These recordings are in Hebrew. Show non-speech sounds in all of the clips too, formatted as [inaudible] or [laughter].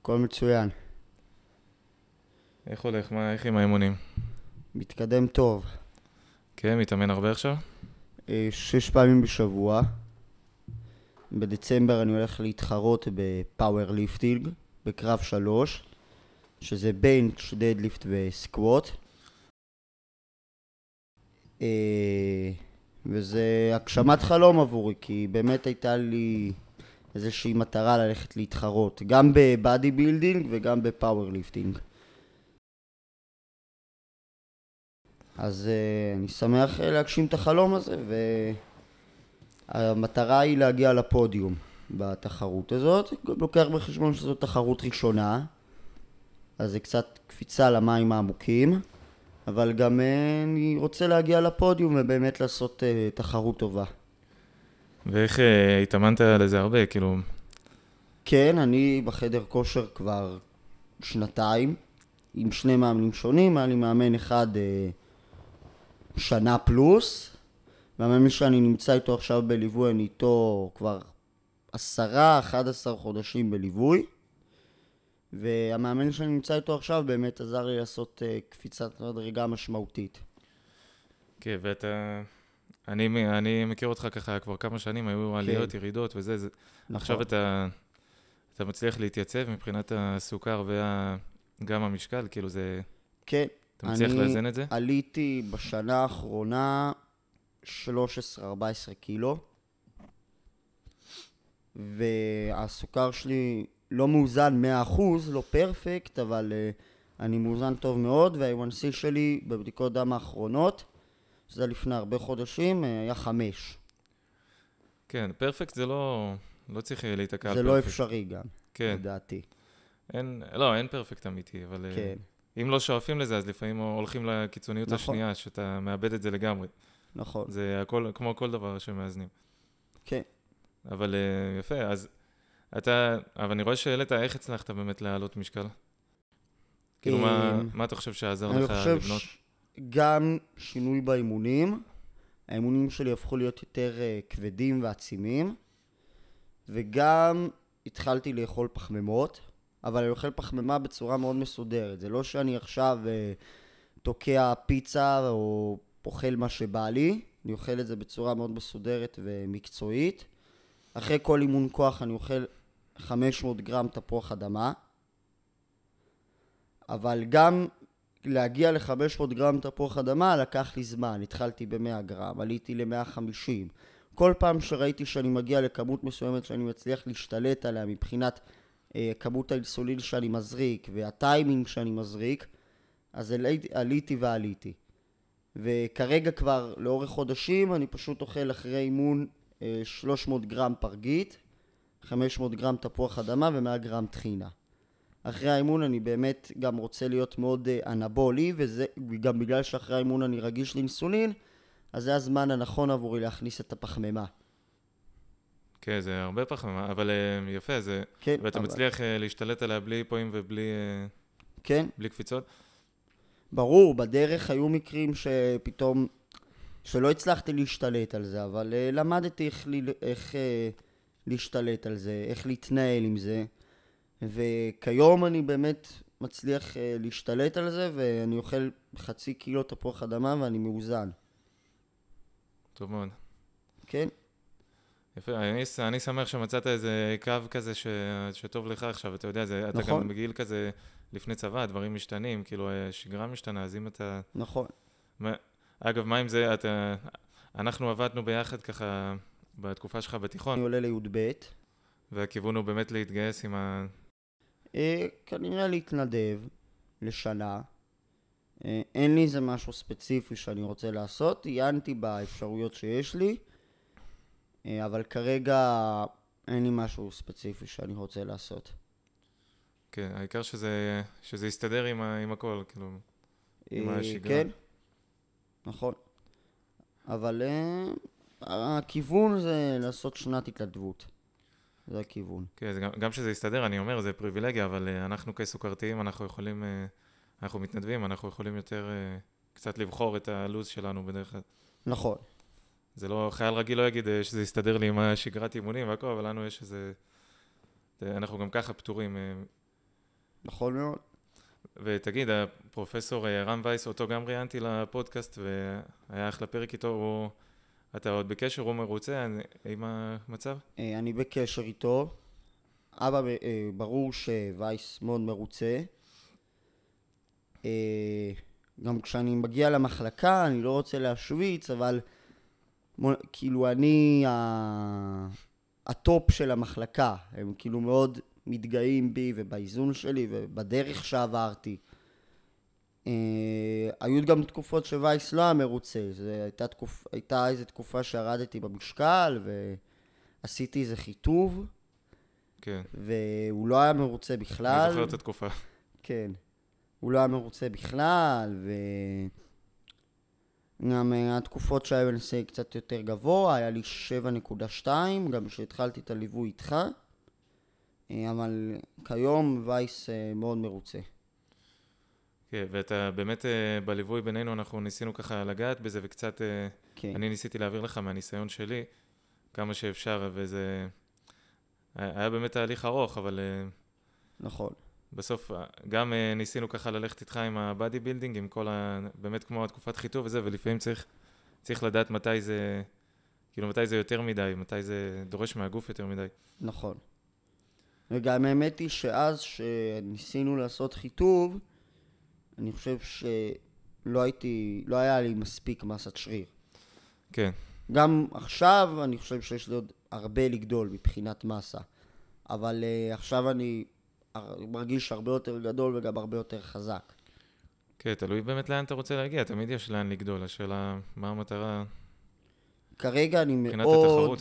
הכל מצוין. איך הולך? מה, איך עם האימונים? מתקדם טוב. כן, מתאמן הרבה עכשיו? אה, שש פעמים בשבוע. בדצמבר אני הולך להתחרות בפאוור ליפטינג, בקרב שלוש. שזה בנץ', דדליפט וסקווט. אה, וזה הגשמת חלום עבורי, כי באמת הייתה לי איזושהי מטרה ללכת להתחרות, גם בבאדי בילדינג וגם בפאוורליפטינג. אז uh, אני שמח אה, להגשים את החלום הזה, והמטרה היא להגיע לפודיום בתחרות הזאת. גם לוקח בחשבון שזו תחרות ראשונה, אז זה קצת קפיצה למים העמוקים, אבל גם אה, אני רוצה להגיע לפודיום ובאמת לעשות אה, תחרות טובה. ואיך אה, התאמנת לזה הרבה, כאילו... כן, אני בחדר כושר כבר שנתיים, עם שני מאמנים שונים, היה לי מאמן אחד שנה פלוס, והמאמן שאני נמצא איתו עכשיו בליווי, אני איתו כבר עשרה, אחד עשר חודשים בליווי. והמאמן שאני נמצא איתו עכשיו באמת עזר לי לעשות אה, קפיצת מדרגה משמעותית. כן, ואתה... אני, אני מכיר אותך ככה כבר כמה שנים, היו כן. עליות, ירידות וזה, זה... נכון. עכשיו אתה, אתה מצליח להתייצב מבחינת הסוכר וגם וה... המשקל, כאילו זה... כן. אתה מצליח לאזן את זה? אני עליתי בשנה האחרונה 13-14 קילו, והסוכר שלי לא מאוזן 100%, לא פרפקט, אבל uh, אני מאוזן טוב מאוד, וה-A1C שלי בבדיקות דם האחרונות, שזה לפני הרבה חודשים, uh, היה 5. כן, פרפקט זה לא... לא צריך להיתקע על פרפקט. זה לא אפשרי גם, כן. לדעתי. אין, לא, אין פרפקט אמיתי, אבל... אה, כן. אם לא שואפים לזה, אז לפעמים הולכים לקיצוניות נכון. השנייה, שאתה מאבד את זה לגמרי. נכון. זה הכל, כמו כל דבר שמאזנים. כן. אבל יפה, אז אתה, אבל אני רואה שהעלית, איך הצלחת באמת להעלות משקל? כאילו, מה, אה, מה אתה חושב שעזר לך לבנות? אני חושב שגם שינוי באימונים. האימונים שלי הפכו להיות יותר uh, כבדים ועצימים, וגם התחלתי לאכול פחמימות, אבל אני אוכל פחמימה בצורה מאוד מסודרת. זה לא שאני עכשיו uh, תוקע פיצה או אוכל מה שבא לי, אני אוכל את זה בצורה מאוד מסודרת ומקצועית. אחרי כל אימון כוח אני אוכל 500 גרם תפוח אדמה, אבל גם להגיע ל-500 גרם תפוח אדמה לקח לי זמן, התחלתי ב-100 גרם, עליתי ל-150. כל פעם שראיתי שאני מגיע לכמות מסוימת שאני מצליח להשתלט עליה מבחינת אה, כמות האינסוליל שאני מזריק והטיימינג שאני מזריק, אז עליתי, עליתי ועליתי. וכרגע כבר לאורך חודשים אני פשוט אוכל אחרי אימון אה, 300 גרם פרגית, 500 גרם תפוח אדמה ו-100 גרם טחינה. אחרי האימון אני באמת גם רוצה להיות מאוד אה, אנבולי, וזה וגם בגלל שאחרי האימון אני רגיש לאינסולין, אז זה הזמן הנכון עבורי להכניס את הפחמימה. כן, זה הרבה פחמימה, אבל אה, יפה, זה... כן, ואתה אבל... מצליח אה, להשתלט עליה בלי היפואים ובלי... כן. בלי קפיצות? ברור, בדרך היו מקרים שפתאום... שלא הצלחתי להשתלט על זה, אבל למדתי איך... איך... איך להשתלט על זה, איך להתנהל עם זה. וכיום אני באמת מצליח אה, להשתלט על זה, ואני אוכל חצי קילו תפוח אדמה ואני מאוזן. טוב מאוד. כן. יפה, אני, אני שמח שמצאת איזה קו כזה ש, שטוב לך עכשיו, אתה יודע, זה, אתה נכון. גם בגיל כזה לפני צבא, הדברים משתנים, כאילו השגרה משתנה, אז אם אתה... נכון. מה, אגב, מה עם זה, אתה... אנחנו עבדנו ביחד ככה... בתקופה שלך בתיכון. אני עולה לי"ב. והכיוון הוא באמת להתגייס עם ה... אה, כנראה להתנדב לשנה. אה, אין לי איזה משהו ספציפי שאני רוצה לעשות, עיינתי באפשרויות שיש לי, אה, אבל כרגע אין לי משהו ספציפי שאני רוצה לעשות. כן, העיקר שזה, שזה יסתדר עם, ה, עם הכל, כאילו, אה, עם השגרה. כן, נכון. אבל אה, הכיוון זה לעשות שנת התנדבות. זה הכיוון. כן, זה גם, גם שזה יסתדר, אני אומר, זה פריבילגיה, אבל אה, אנחנו כסוכרתיים, אנחנו יכולים, אה, אנחנו מתנדבים, אנחנו יכולים יותר אה, קצת לבחור את הלו"ז שלנו בדרך כלל. נכון. זה לא, חייל רגיל לא יגיד שזה יסתדר לי עם השגרת אימונים והכל, אבל לנו יש איזה... אנחנו גם ככה פטורים. נכון מאוד. ותגיד, הפרופסור רם וייס, אותו גם ראיינתי לפודקאסט, והיה אחלה פרק איתו, הוא... אתה עוד בקשר, הוא מרוצה אני, עם המצב? אה, אני בקשר איתו. אבא, אה, ברור שווייס מאוד מרוצה. אה, גם כשאני מגיע למחלקה, אני לא רוצה להשוויץ, אבל כאילו אני ה... הטופ של המחלקה. הם כאילו מאוד מתגאים בי ובאיזון שלי ובדרך שעברתי. אה, היו גם תקופות שווייס לא היה מרוצה, זו הייתה, תקופ, הייתה איזו תקופה שירדתי במשקל ועשיתי איזה חיטוב. כן. והוא לא היה מרוצה בכלל. אני זוכר את התקופה. כן. הוא לא היה מרוצה בכלל, ו... גם אה, התקופות שהיו נושא קצת יותר גבוה, היה לי 7.2, גם כשהתחלתי את הליווי איתך, אה, אבל כיום וייס מאוד מרוצה. כן, ואתה באמת, אה, בליווי בינינו אנחנו ניסינו ככה לגעת בזה, וקצת, אה, כן. אני ניסיתי להעביר לך מהניסיון שלי, כמה שאפשר, וזה... אה, היה באמת תהליך ארוך, אבל... נכון. בסוף גם ניסינו ככה ללכת איתך עם הבאדי בילדינג, עם כל ה... באמת כמו התקופת חיטוב וזה, ולפעמים צריך, צריך לדעת מתי זה, כאילו מתי זה יותר מדי, מתי זה דורש מהגוף יותר מדי. נכון. וגם האמת היא שאז שניסינו לעשות חיטוב, אני חושב שלא הייתי, לא היה לי מספיק מסת שריר. כן. גם עכשיו אני חושב שיש לי עוד הרבה לגדול מבחינת מסה, אבל uh, עכשיו אני מרגיש הרבה יותר גדול וגם הרבה יותר חזק. כן, תלוי באמת לאן אתה רוצה להגיע, תמיד יש לאן לגדול, השאלה מה המטרה... כרגע אני מאוד,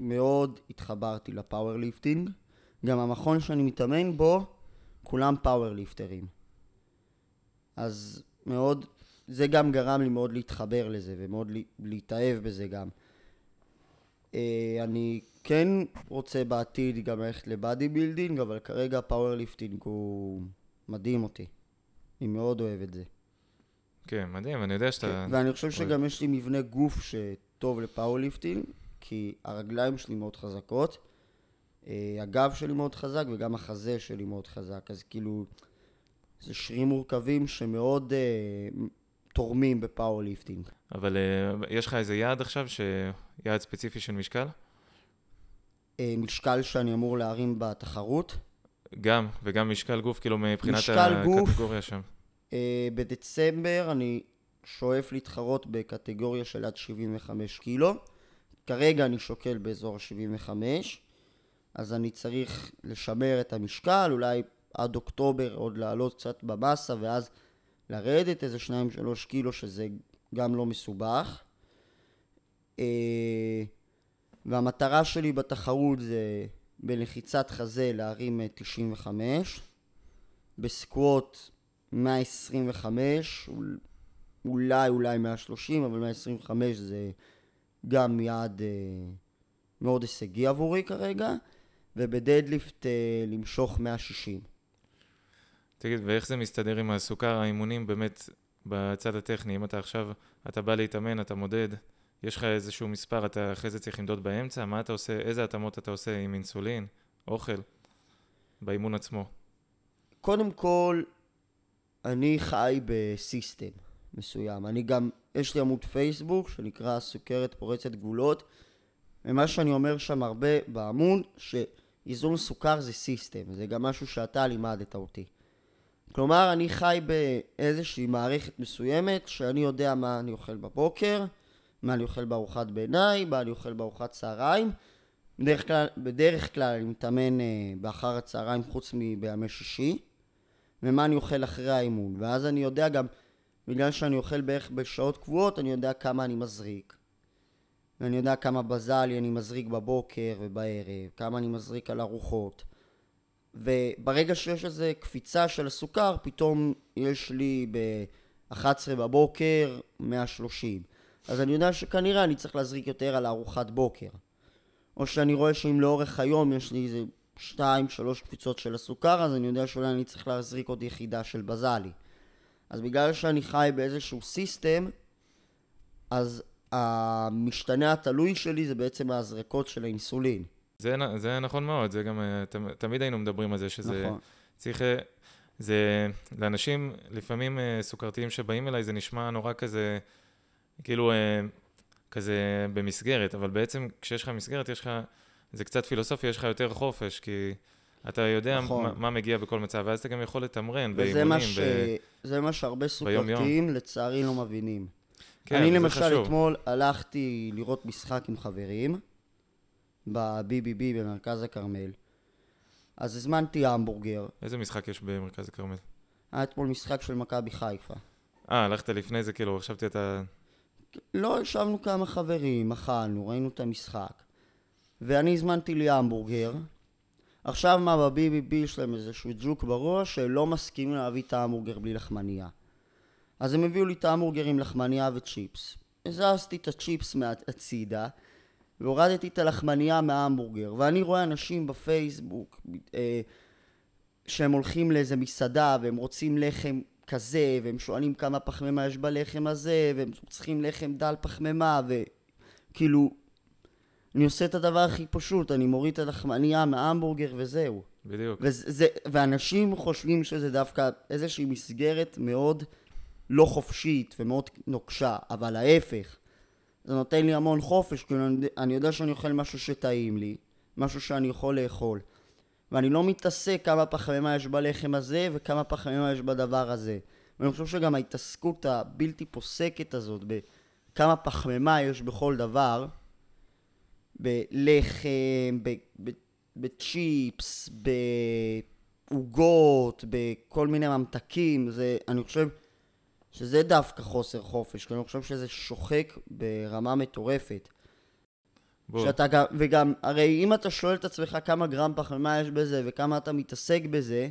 מאוד התחברתי לפאוורליפטינג, גם המכון שאני מתאמן בו, כולם פאוורליפטרים. אז מאוד, זה גם גרם לי מאוד להתחבר לזה ומאוד להתאהב בזה גם. אה, אני כן רוצה בעתיד גם ללכת לבאדי בילדינג, אבל כרגע פאוורליפטינג הוא מדהים אותי. אני מאוד אוהב את זה. כן, מדהים, אני יודע שאתה... כן, ואני חושב שגם יש לי מבנה גוף שטוב לפאוורליפטינג, כי הרגליים שלי מאוד חזקות, אה, הגב שלי מאוד חזק וגם החזה שלי מאוד חזק, אז כאילו... זה שרירים מורכבים שמאוד uh, תורמים בפאורליפטינג. אבל uh, יש לך איזה יעד עכשיו, ש... יעד ספציפי של משקל? Uh, משקל שאני אמור להרים בתחרות. גם, וגם משקל גוף, כאילו מבחינת הקטגוריה גוף, שם. Uh, בדצמבר אני שואף להתחרות בקטגוריה של עד 75 קילו. כרגע אני שוקל באזור 75 אז אני צריך לשמר את המשקל, אולי עד אוקטובר עוד לעלות קצת במסה ואז לרדת איזה שניים שלוש קילו שזה גם לא מסובך. אה, והמטרה שלי בתחרות זה בלחיצת חזה להרים 95, אה, בסקווט 125, אולי אולי 130, אבל 125 זה גם יעד אה, מאוד הישגי עבורי כרגע, ובדדליפט למשוך 160. תגיד, ואיך זה מסתדר עם הסוכר, האימונים באמת בצד הטכני? אם אתה עכשיו, אתה בא להתאמן, אתה מודד, יש לך איזשהו מספר, אתה אחרי זה צריך למדוד באמצע, מה אתה עושה, איזה התאמות אתה עושה עם אינסולין, אוכל, באימון עצמו? קודם כל, אני חי בסיסטם מסוים. אני גם, יש לי עמוד פייסבוק שנקרא סוכרת פורצת גבולות, ומה שאני אומר שם הרבה בעמוד, איזון סוכר זה סיסטם, זה גם משהו שאתה לימדת אותי. כלומר, אני חי באיזושהי מערכת מסוימת שאני יודע מה אני אוכל בבוקר, מה אני אוכל בארוחת ביניים, מה אני אוכל בארוחת צהריים. בדרך כלל, בדרך כלל אני מתאמן אה, באחר הצהריים חוץ מבימי שישי, ומה אני אוכל אחרי האימון. ואז אני יודע גם, בגלל שאני אוכל בערך בשעות קבועות, אני יודע כמה אני מזריק. ואני יודע כמה בזלי אני מזריק בבוקר ובערב, כמה אני מזריק על ארוחות. וברגע שיש איזו קפיצה של הסוכר, פתאום יש לי ב-11 בבוקר 130. אז אני יודע שכנראה אני צריך להזריק יותר על ארוחת בוקר. או שאני רואה שאם לאורך היום יש לי איזה 2-3 קפיצות של הסוכר, אז אני יודע שאולי אני צריך להזריק עוד יחידה של בזלי. אז בגלל שאני חי באיזשהו סיסטם, אז המשתנה התלוי שלי זה בעצם ההזרקות של האינסולין. זה, זה נכון מאוד, זה גם, אה, תמיד היינו מדברים על זה, שזה נכון. צריך, אה, זה, לאנשים לפעמים אה, סוכרתיים שבאים אליי, זה נשמע נורא כזה, כאילו, כזה במסגרת, אבל בעצם כשיש לך מסגרת, יש לך, זה קצת פילוסופיה, יש לך יותר חופש, כי... אתה יודע נכון. מה, מה מגיע בכל מצב, ואז אתה גם יכול לתמרן באימונים. ש... ב... זה מה שהרבה סוכרתיים לצערי לא מבינים. כן, אני למשל חשוב. אתמול הלכתי לראות משחק עם חברים, ב-BBB במרכז הכרמל. אז הזמנתי המבורגר. איזה משחק יש במרכז הכרמל? היה אתמול משחק של מכבי חיפה. אה, הלכת לפני זה, כאילו, חשבתי אתה... לא, ישבנו כמה חברים, אכלנו, ראינו את המשחק. ואני הזמנתי לי המבורגר. עכשיו מה, ב-BBB יש להם איזשהו ג'וק בראש שלא מסכימים להביא את ההמבורגר בלי לחמנייה. אז הם הביאו לי את ההמבורגר עם לחמנייה וצ'יפס. הזזתי את הצ'יפס הצידה, והורדתי את הלחמנייה מההמבורגר, ואני רואה אנשים בפייסבוק אה, שהם הולכים לאיזה מסעדה והם רוצים לחם כזה, והם שואלים כמה פחמימה יש בלחם הזה, והם צריכים לחם דל פחמימה, וכאילו, אני עושה את הדבר הכי פשוט, אני מוריד את הלחמנייה מההמבורגר וזהו. בדיוק. וזה, ואנשים חושבים שזה דווקא איזושהי מסגרת מאוד לא חופשית ומאוד נוקשה, אבל ההפך. זה נותן לי המון חופש, כי כאילו, אני, יודע שאני אוכל משהו שטעים לי, משהו שאני יכול לאכול. ואני לא מתעסק כמה פחמימה יש בלחם הזה וכמה פחמימה יש בדבר הזה. ואני חושב שגם ההתעסקות הבלתי פוסקת הזאת בכמה פחמימה יש בכל דבר, בלחם, בצ'יפס, בעוגות, בכל מיני ממתקים, זה, אני חושב, שזה דווקא חוסר חופש, כי אני חושב שזה שוחק ברמה מטורפת. בוא. שאתה גם, וגם, הרי אם אתה שואל את עצמך כמה גרם פחמימה יש בזה וכמה אתה מתעסק בזה,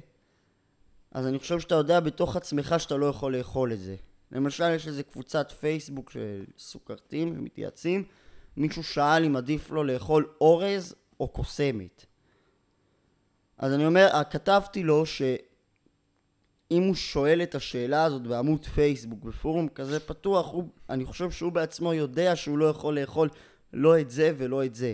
אז אני חושב שאתה יודע בתוך עצמך שאתה לא יכול לאכול את זה. למשל, יש איזה קבוצת פייסבוק של סוכרתים שמתייעצים, מישהו שאל אם עדיף לו לאכול אורז או קוסמת. אז אני אומר, כתבתי לו ש... אם הוא שואל את השאלה הזאת בעמוד פייסבוק, בפורום כזה פתוח, הוא, אני חושב שהוא בעצמו יודע שהוא לא יכול לאכול לא את זה ולא את זה.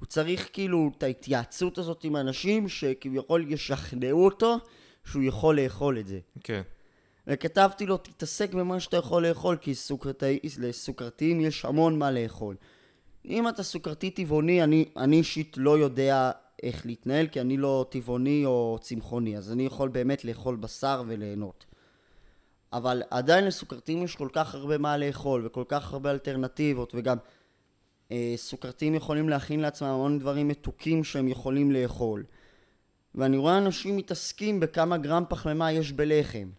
הוא צריך כאילו את ההתייעצות הזאת עם אנשים שכביכול ישכנעו אותו שהוא יכול לאכול את זה. כן. Okay. וכתבתי לו, תתעסק במה שאתה יכול לאכול, כי סוכרתי, לסוכרתיים יש המון מה לאכול. אם אתה סוכרתי טבעוני, אני, אני אישית לא יודע איך להתנהל, כי אני לא טבעוני או צמחוני, אז אני יכול באמת לאכול בשר וליהנות. אבל עדיין לסוכרתיים יש כל כך הרבה מה לאכול, וכל כך הרבה אלטרנטיבות, וגם אה, סוכרתיים יכולים להכין לעצמם המון דברים מתוקים שהם יכולים לאכול. ואני רואה אנשים מתעסקים בכמה גרם פחמימה יש בלחם.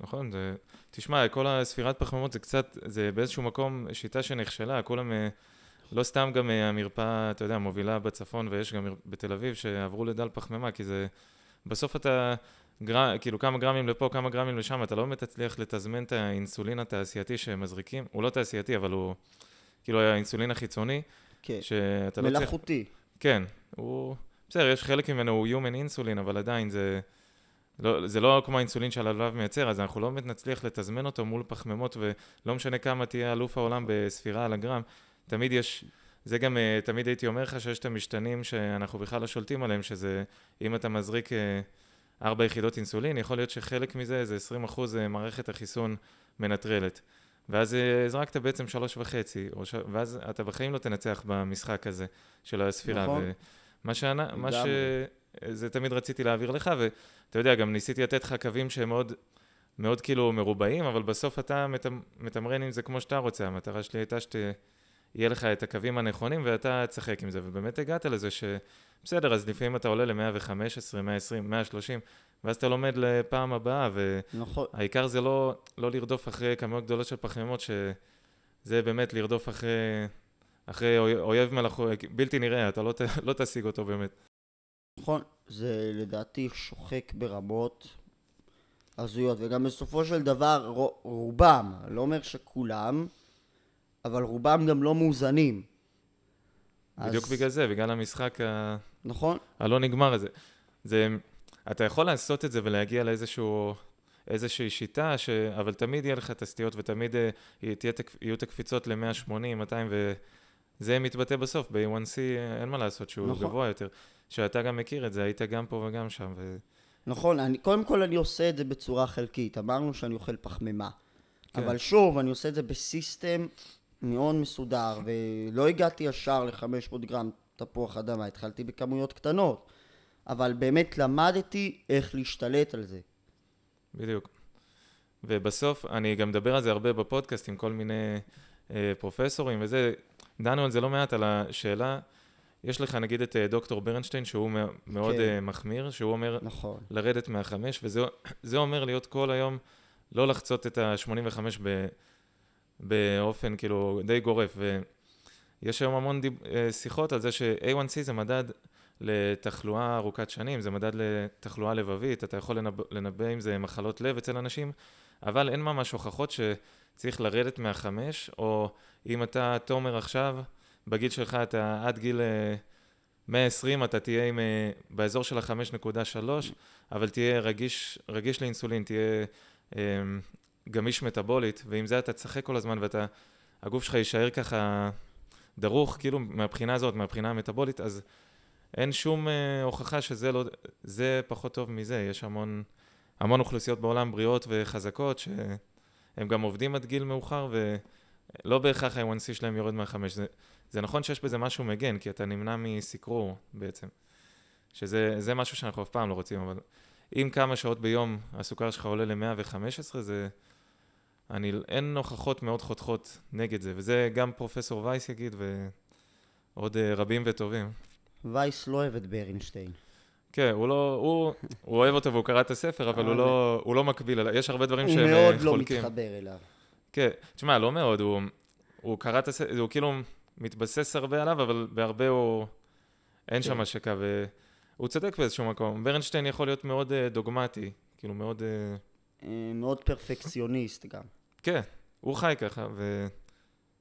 נכון, זה... תשמע, כל הספירת פחמימות זה קצת, זה באיזשהו מקום שיטה שנכשלה, כולם... אה, לא סתם גם אה, המרפאה, אתה יודע, מובילה בצפון, ויש גם בתל אביב, שעברו לדל פחמימה, כי זה... בסוף אתה... גר... כאילו כמה גרמים לפה, כמה גרמים לשם, אתה לא באמת תצליח לתזמן את האינסולין התעשייתי שמזריקים, הוא לא תעשייתי, אבל הוא כאילו האינסולין החיצוני, כן. שאתה מלאכותי. לא צריך... כן, הוא... בסדר, יש חלק ממנו הוא Human Insulin, אבל עדיין זה... לא, זה לא כמו האינסולין שהלבלב מייצר, אז אנחנו לא באמת נצליח לתזמן אותו מול פחמימות, ולא משנה כמה תהיה אלוף העולם בספירה על הגרם, תמיד יש, זה גם, אה, תמיד הייתי אומר לך שיש את המשתנים שאנחנו בכלל לא שולטים עליהם, שזה אם אתה מזריק אה, ארבע יחידות אינסולין, יכול להיות שחלק מזה, זה 20 אחוז אה, מערכת החיסון מנטרלת. ואז הזרקת בעצם שלוש וחצי, ש... ואז אתה בחיים לא תנצח במשחק הזה של הספירה. נכון. מה שאני, מה ש... זה תמיד רציתי להעביר לך, ואתה יודע, גם ניסיתי לתת לך קווים שהם מאוד, מאוד כאילו מרובעים, אבל בסוף אתה מת... מתמרן עם זה כמו שאתה רוצה. המטרה שלי הייתה שת... יהיה לך את הקווים הנכונים ואתה תשחק עם זה. ובאמת הגעת לזה שבסדר, אז לפעמים אתה עולה ל-115, 120, 130, ואז אתה לומד לפעם הבאה, והעיקר נכון. זה לא, לא לרדוף אחרי כמויות גדולות של פחמימות, שזה באמת לרדוף אחרי, אחרי אויב מלאכו, בלתי נראה, אתה לא, ת, לא תשיג אותו באמת. נכון, זה לדעתי שוחק ברמות הזויות, וגם בסופו של דבר רובם, לא אומר שכולם, אבל רובם גם לא מאוזנים. בדיוק אז... בגלל זה, בגלל המשחק ה... נכון. הלא נגמר הזה. זה, אתה יכול לעשות את זה ולהגיע לאיזשהו... איזושהי שיטה, ש... אבל תמיד יהיה לך את הסטיות ותמיד אה, יהיו את הקפיצות ל-180, 200, ו... זה מתבטא בסוף, ב-A1C אין מה לעשות, שהוא נכון. גבוה יותר. שאתה גם מכיר את זה, היית גם פה וגם שם. ו... נכון, אני, קודם כל אני עושה את זה בצורה חלקית. אמרנו שאני אוכל פחמימה. כן. אבל שוב, אני עושה את זה בסיסטם מאוד מסודר, ולא הגעתי ישר ל-500 גרם תפוח אדמה, התחלתי בכמויות קטנות, אבל באמת למדתי איך להשתלט על זה. בדיוק. ובסוף, אני גם מדבר על זה הרבה בפודקאסט עם כל מיני אה, פרופסורים וזה, דנו על זה לא מעט, על השאלה, יש לך נגיד את אה, דוקטור ברנשטיין, שהוא מאוד כן. אה, מחמיר, שהוא אומר נכון. לרדת מהחמש, וזה אומר להיות כל היום, לא לחצות את ה-85 ב... באופן כאילו די גורף. ויש היום המון דיב... אה, שיחות על זה ש-A1C זה מדד לתחלואה ארוכת שנים, זה מדד לתחלואה לבבית, אתה יכול לנבא, לנבא אם זה מחלות לב אצל אנשים, אבל אין ממש הוכחות שצריך לרדת מהחמש, או אם אתה תומר עכשיו, בגיל שלך אתה עד גיל 120 אה, אתה תהיה עם, אה, באזור של ה-5.3, אבל תהיה רגיש, רגיש לאינסולין, תהיה גמיש מטאבולית, ועם זה אתה תשחק כל הזמן ואתה, הגוף שלך יישאר ככה דרוך, כאילו מהבחינה הזאת, מהבחינה המטאבולית, אז אין שום אה, הוכחה שזה לא, זה פחות טוב מזה, יש המון, המון אוכלוסיות בעולם בריאות וחזקות, שהם גם עובדים עד גיל מאוחר, ולא בהכרח ה 1 c שלהם יורד מהחמש. זה, זה נכון שיש בזה משהו מגן, כי אתה נמנע מסקרור בעצם, שזה משהו שאנחנו אף פעם לא רוצים, אבל... אם כמה שעות ביום הסוכר שלך עולה ל-115, זה אני, אין הוכחות מאוד חותכות נגד זה, וזה גם פרופסור וייס יגיד, ועוד uh, רבים וטובים. וייס לא אוהב את ברינשטיין. כן, הוא לא, הוא, הוא אוהב אותו והוא קרא את הספר, אבל הוא, לא, אה, הוא לא מקביל עליו, יש הרבה דברים שהם אה, לא חולקים. הוא מאוד לא מתחבר אליו. כן, תשמע, לא מאוד, הוא, הוא קרא את הספר, הוא כאילו מתבסס הרבה עליו, אבל בהרבה הוא, אין שם כן. השקה, והוא צודק באיזשהו מקום. ברנשטיין יכול להיות מאוד דוגמטי, כאילו מאוד... מאוד פרפקציוניסט גם. כן, הוא חי ככה,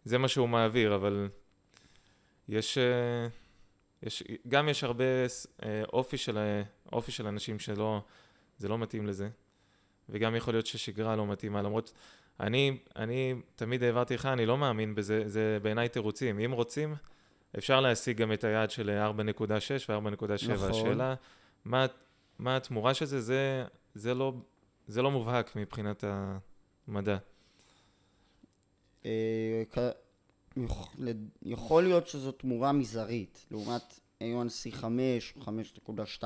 וזה מה שהוא מעביר, אבל יש... אה, יש, גם יש הרבה אה, אופי של, אופי של אנשים שלא, זה לא מתאים לזה, וגם יכול להיות ששגרה לא מתאימה, למרות, אני, אני תמיד העברתי לך, אני לא מאמין בזה, זה בעיניי תירוצים, אם רוצים, אפשר להשיג גם את היעד של 4.6 ו-4.7, נכון. השאלה, מה, מה התמורה של זה, זה, זה, לא, זה לא מובהק מבחינת המדע. אה, יכול להיות שזו תמורה מזערית, לעומת A1C 5 או 5.2.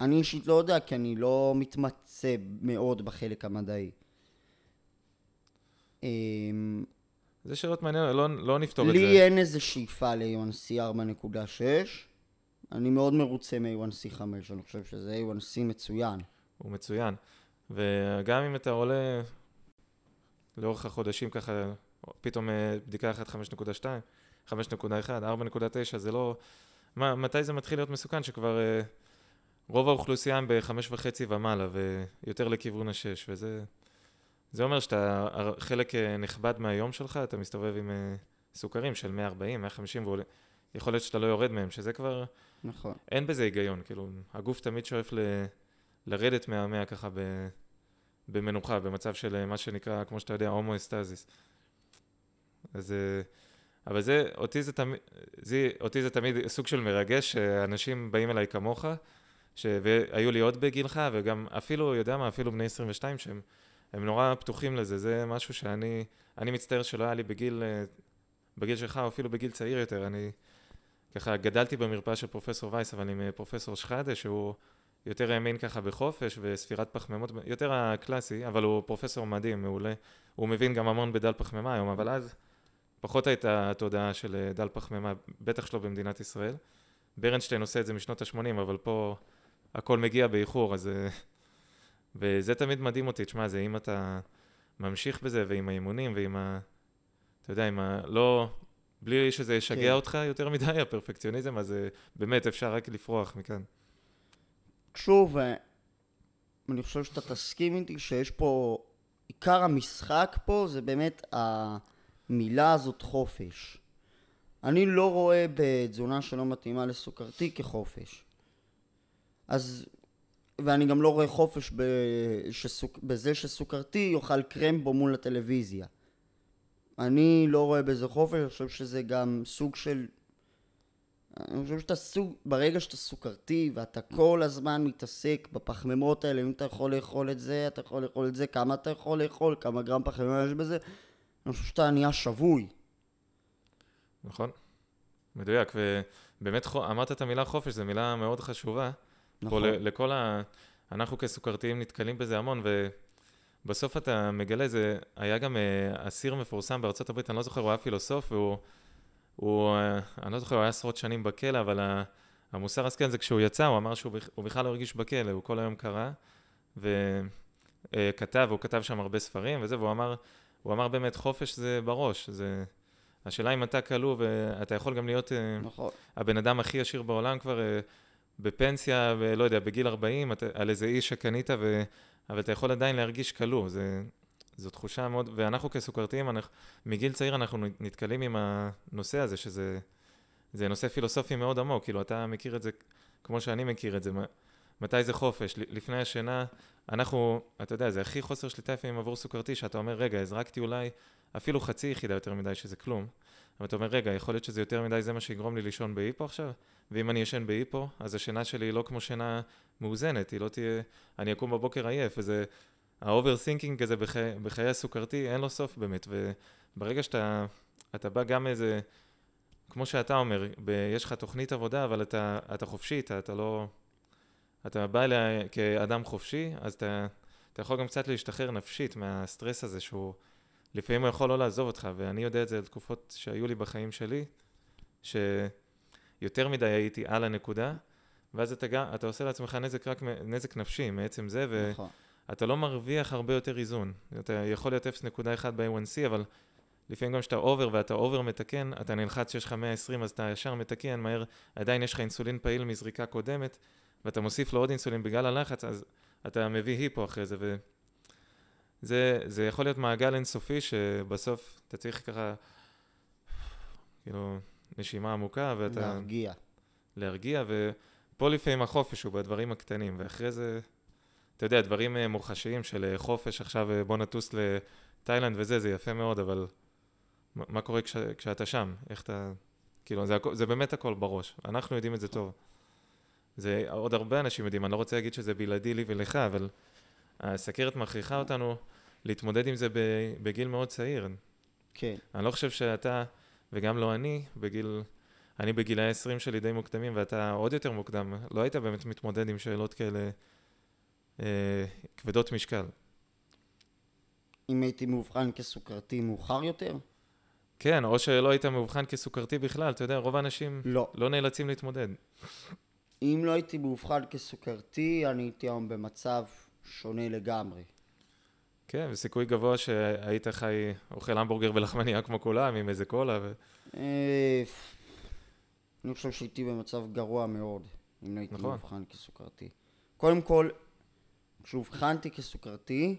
אני אישית לא יודע, כי אני לא מתמצא מאוד בחלק המדעי. אה, זה שאלות מעניינות, לא, לא נפתור את זה. לי אין איזה שאיפה ל-A1C 4.6. אני מאוד מרוצה מ-A1C 5, אני חושב שזה A1C מצוין. הוא מצוין. וגם אם אתה עולה לאורך החודשים ככה, פתאום אה, בדיקה אחת 5.2, 5.1, 4.9, זה לא... מה, מתי זה מתחיל להיות מסוכן שכבר אה, רוב האוכלוסייה הם בחמש וחצי ומעלה, ויותר לכיוון השש, וזה... זה אומר שאתה חלק אה, נכבד מהיום שלך, אתה מסתובב עם אה, סוכרים של 140, 150 ועולה. יכול להיות שאתה לא יורד מהם, שזה כבר... נכון. אין בזה היגיון, כאילו, הגוף תמיד שואף ל... לרדת מהמאה ככה ב... במנוחה, במצב של אה, מה שנקרא, כמו שאתה יודע, הומואסטזיס. אז... אה, אבל זה, אותי זה, תמיד, זה, אותי זה תמיד סוג של מרגש, שאנשים באים אליי כמוך, ש... והיו לי עוד בגילך, וגם אפילו, יודע מה, אפילו בני 22, שהם הם נורא פתוחים לזה, זה משהו שאני, אני מצטער שלא היה לי בגיל, אה, בגיל שלך, או אפילו בגיל צעיר יותר, אני ככה גדלתי במרפאה של פרופסור וייס, אבל עם פרופסור שחאדה, שהוא יותר האמין ככה בחופש וספירת פחמימות, יותר הקלאסי, אבל הוא פרופסור מדהים, מעולה. הוא מבין גם המון בדל פחמימה היום, אבל אז פחות הייתה התודעה של אה, דל פחמימה, בטח שלא במדינת ישראל. ברנשטיין עושה את זה משנות ה-80, אבל פה הכל מגיע באיחור, אז... אה, וזה תמיד מדהים אותי, תשמע, זה אם אתה ממשיך בזה, ועם האימונים, ועם ה... אתה יודע, עם ה... לא... בלי שזה ישגע כן. אותך יותר מדי, הפרפקציוניזם, אז אה, באמת אפשר רק לפרוח מכאן. שוב, אה, אני חושב שאתה תסכים איתי שיש פה, עיקר המשחק פה זה באמת המילה הזאת חופש. אני לא רואה בתזונה שלא מתאימה לסוכרתי כחופש. אז, ואני גם לא רואה חופש ב, שסוק, בזה שסוכרתי יאכל קרמבו מול הטלוויזיה. אני לא רואה בזה חופש, אני חושב שזה גם סוג של אני חושב שאתה סוג, ברגע שאתה סוכרתי ואתה כל הזמן מתעסק בפחמימות האלה, אם אתה יכול לאכול את זה, אתה יכול לאכול את זה, כמה אתה יכול לאכול, כמה גרם פחמימה יש בזה, אני חושב שאתה נהיה שבוי. נכון, מדויק, ובאמת אמרת את המילה חופש, זו מילה מאוד חשובה. נכון. פה, לכל ה... אנחנו כסוכרתיים נתקלים בזה המון, ובסוף אתה מגלה, זה היה גם אה, אסיר מפורסם בארצות הברית, אני לא זוכר, הוא היה פילוסוף, והוא... הוא, אה, אני לא זוכר, הוא היה עשרות שנים בכלא, אבל המוסר השכל זה כשהוא יצא, הוא אמר שהוא בכלל לא הרגיש בכלא, הוא כל היום קרא, וכתב, אה, הוא כתב שם הרבה ספרים וזה, והוא אמר, הוא אמר באמת, חופש זה בראש, זה... השאלה אם אתה כלוא ואתה יכול גם להיות אה, נכון. הבן אדם הכי עשיר בעולם כבר בפנסיה, לא יודע, בגיל 40, אתה, על איזה איש שקנית, ו... אבל אתה יכול עדיין להרגיש כלוא, זה... זו תחושה מאוד, ואנחנו כסוכרתיים, אנחנו, מגיל צעיר אנחנו נתקלים עם הנושא הזה, שזה זה נושא פילוסופי מאוד עמוק, כאילו אתה מכיר את זה כמו שאני מכיר את זה, מתי זה חופש, לפני השינה, אנחנו, אתה יודע, זה הכי חוסר שליטה לפעמים עבור סוכרתי, שאתה אומר, רגע, הזרקתי אולי אפילו חצי יחידה יותר מדי, שזה כלום, אבל אתה אומר, רגע, יכול להיות שזה יותר מדי, זה מה שיגרום לי לישון בהיפו עכשיו? ואם אני ישן בהיפו, אז השינה שלי היא לא כמו שינה מאוזנת, היא לא תהיה, אני אקום בבוקר עייף, וזה... האוברסינקינג הזה בחיי, בחיי הסוכרתי, אין לו סוף באמת, וברגע שאתה אתה בא גם איזה, כמו שאתה אומר, ב, יש לך תוכנית עבודה, אבל אתה, אתה חופשי, אתה, אתה לא... אתה בא אליה כאדם חופשי, אז אתה, אתה יכול גם קצת להשתחרר נפשית מהסטרס הזה שהוא... לפעמים הוא יכול לא לעזוב אותך, ואני יודע את זה על תקופות שהיו לי בחיים שלי, שיותר מדי הייתי על הנקודה, ואז אתה, גם, אתה עושה לעצמך נזק, רק, נזק נפשי מעצם זה, ו... נכון. אתה לא מרוויח הרבה יותר איזון. אתה יכול להיות 0.1 ב-A1C, אבל לפעמים גם כשאתה אובר ואתה אובר מתקן, אתה נלחץ שיש לך 120 אז אתה ישר מתקן, מהר עדיין יש לך אינסולין פעיל מזריקה קודמת, ואתה מוסיף לו עוד אינסולין בגלל הלחץ, אז אתה מביא היפו אחרי זה. וזה זה יכול להיות מעגל אינסופי שבסוף אתה צריך ככה, כאילו, נשימה עמוקה ואתה... להרגיע. להרגיע, ופה לפעמים החופש הוא בדברים הקטנים, ואחרי זה... אתה יודע, דברים אה, מוחשיים של אה, חופש עכשיו, אה, בוא נטוס לתאילנד וזה, זה יפה מאוד, אבל מה קורה כש, כשאתה שם? איך אתה... כאילו, זה, הכ... זה באמת הכל בראש. אנחנו יודעים את זה טוב. זה עוד הרבה אנשים יודעים, אני לא רוצה להגיד שזה בלעדי לי ולך, אבל הסכרת מכריחה אותנו להתמודד עם זה בגיל מאוד צעיר. כן. אני לא חושב שאתה, וגם לא אני, בגיל... אני בגילי ה-20 שלי די מוקדמים, ואתה עוד יותר מוקדם. לא היית באמת מתמודד עם שאלות כאלה אה, כבדות משקל. אם הייתי מאובחן כסוכרתי מאוחר יותר? כן, או שלא היית מאובחן כסוכרתי בכלל, אתה יודע, רוב האנשים לא, לא נאלצים להתמודד. אם לא הייתי מאובחן כסוכרתי, אני הייתי היום במצב שונה לגמרי. כן, וסיכוי גבוה שהיית חי, אוכל המבורגר ולחמניה כמו כולם, עם איזה קולה ו... אה, אני חושב שהייתי במצב גרוע מאוד, אם לא הייתי נכון. מאובחן כסוכרתי. קודם כל, כשאובחנתי כסוכרתי,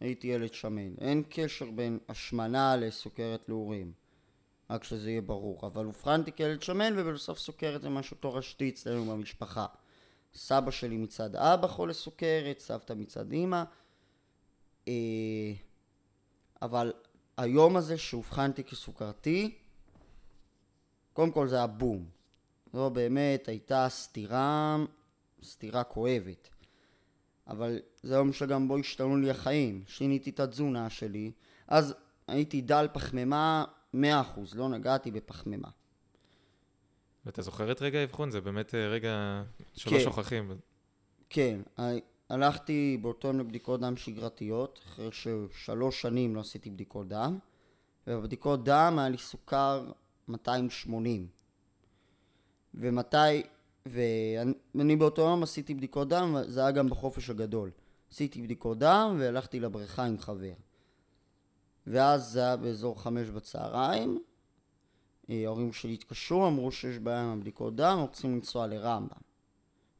הייתי ילד שמן. אין קשר בין השמנה לסוכרת להורים, רק שזה יהיה ברור. אבל אובחנתי כילד שמן, ובסוף סוכרת זה משהו תורשתי אצלנו במשפחה. סבא שלי מצד אבא חולה סוכרת, סבתא מצד אימא. אה, אבל היום הזה שאובחנתי כסוכרתי, קודם כל זה היה בום. זו באמת הייתה סתירה, סתירה כואבת. אבל זה היום שגם בו השתנו לי החיים, שיניתי את התזונה שלי, אז הייתי דל פחמימה 100%, לא נגעתי בפחמימה. ואתה זוכר את רגע האבחון? זה באמת אה, רגע שלא כן. שוכחים. כן, הלכתי באותו יום לבדיקות דם שגרתיות, אחרי ששלוש שנים לא עשיתי בדיקות דם, ובבדיקות דם היה לי סוכר 280. ומתי ואני באותו יום עשיתי בדיקות דם, זה היה גם בחופש הגדול. עשיתי בדיקות דם והלכתי לבריכה עם חבר. ואז זה היה באזור חמש בצהריים. אה, ההורים שלי התקשרו, אמרו שיש בעיה עם הבדיקות דם, אנחנו צריכים לנסוע לרמב"ם.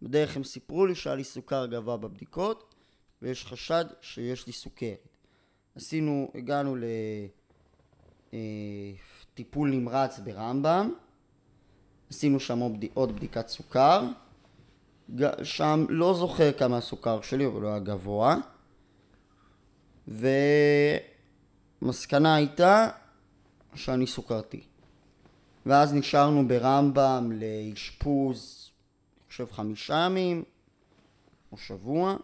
בדרך הם סיפרו לי שהיה לי סוכר גבוה בבדיקות, ויש חשד שיש לי סוכרת. עשינו, הגענו לטיפול אה, נמרץ ברמב"ם. עשינו שם עוד בדיקת סוכר, שם לא זוכר כמה הסוכר שלי, אבל הוא היה גבוה, ומסקנה הייתה שאני סוכרתי. ואז נשארנו ברמב"ם לאשפוז, אני חושב חמישה ימים או שבוע,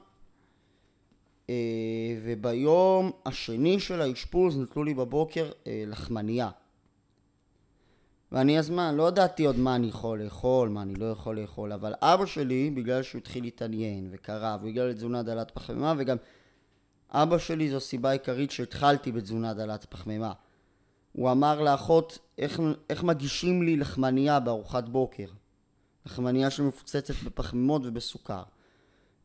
אה, וביום השני של האשפוז נתנו לי בבוקר אה, לחמנייה. ואני אז מה, לא ידעתי עוד מה אני יכול לאכול, מה אני לא יכול לאכול, אבל אבא שלי, בגלל שהוא התחיל להתעניין וקרא, ובגלל תזונה דלת פחמימה, וגם אבא שלי זו סיבה עיקרית שהתחלתי בתזונה דלת פחמימה. הוא אמר לאחות, איך, איך מגישים לי לחמנייה בארוחת בוקר? לחמנייה שמפוצצת בפחמימות ובסוכר.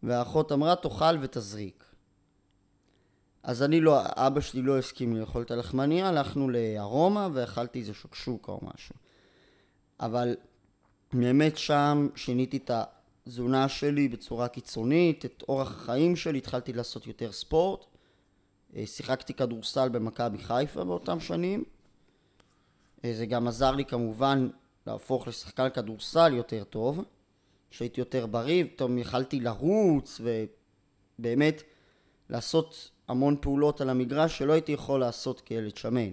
והאחות אמרה, תאכל ותזריק. אז אני לא, אבא שלי לא הסכים לאכול את הלחמניה, הלכנו לארומה ואכלתי איזה שוקשוקה או משהו. אבל באמת שם שיניתי את התזונה שלי בצורה קיצונית, את אורח החיים שלי, התחלתי לעשות יותר ספורט. אה, שיחקתי כדורסל במכבי חיפה באותם שנים. אה, זה גם עזר לי כמובן להפוך לשחקן כדורסל יותר טוב, שהייתי יותר בריא, פתאום יכלתי לרוץ ובאמת לעשות המון פעולות על המגרש שלא הייתי יכול לעשות כילד שמן.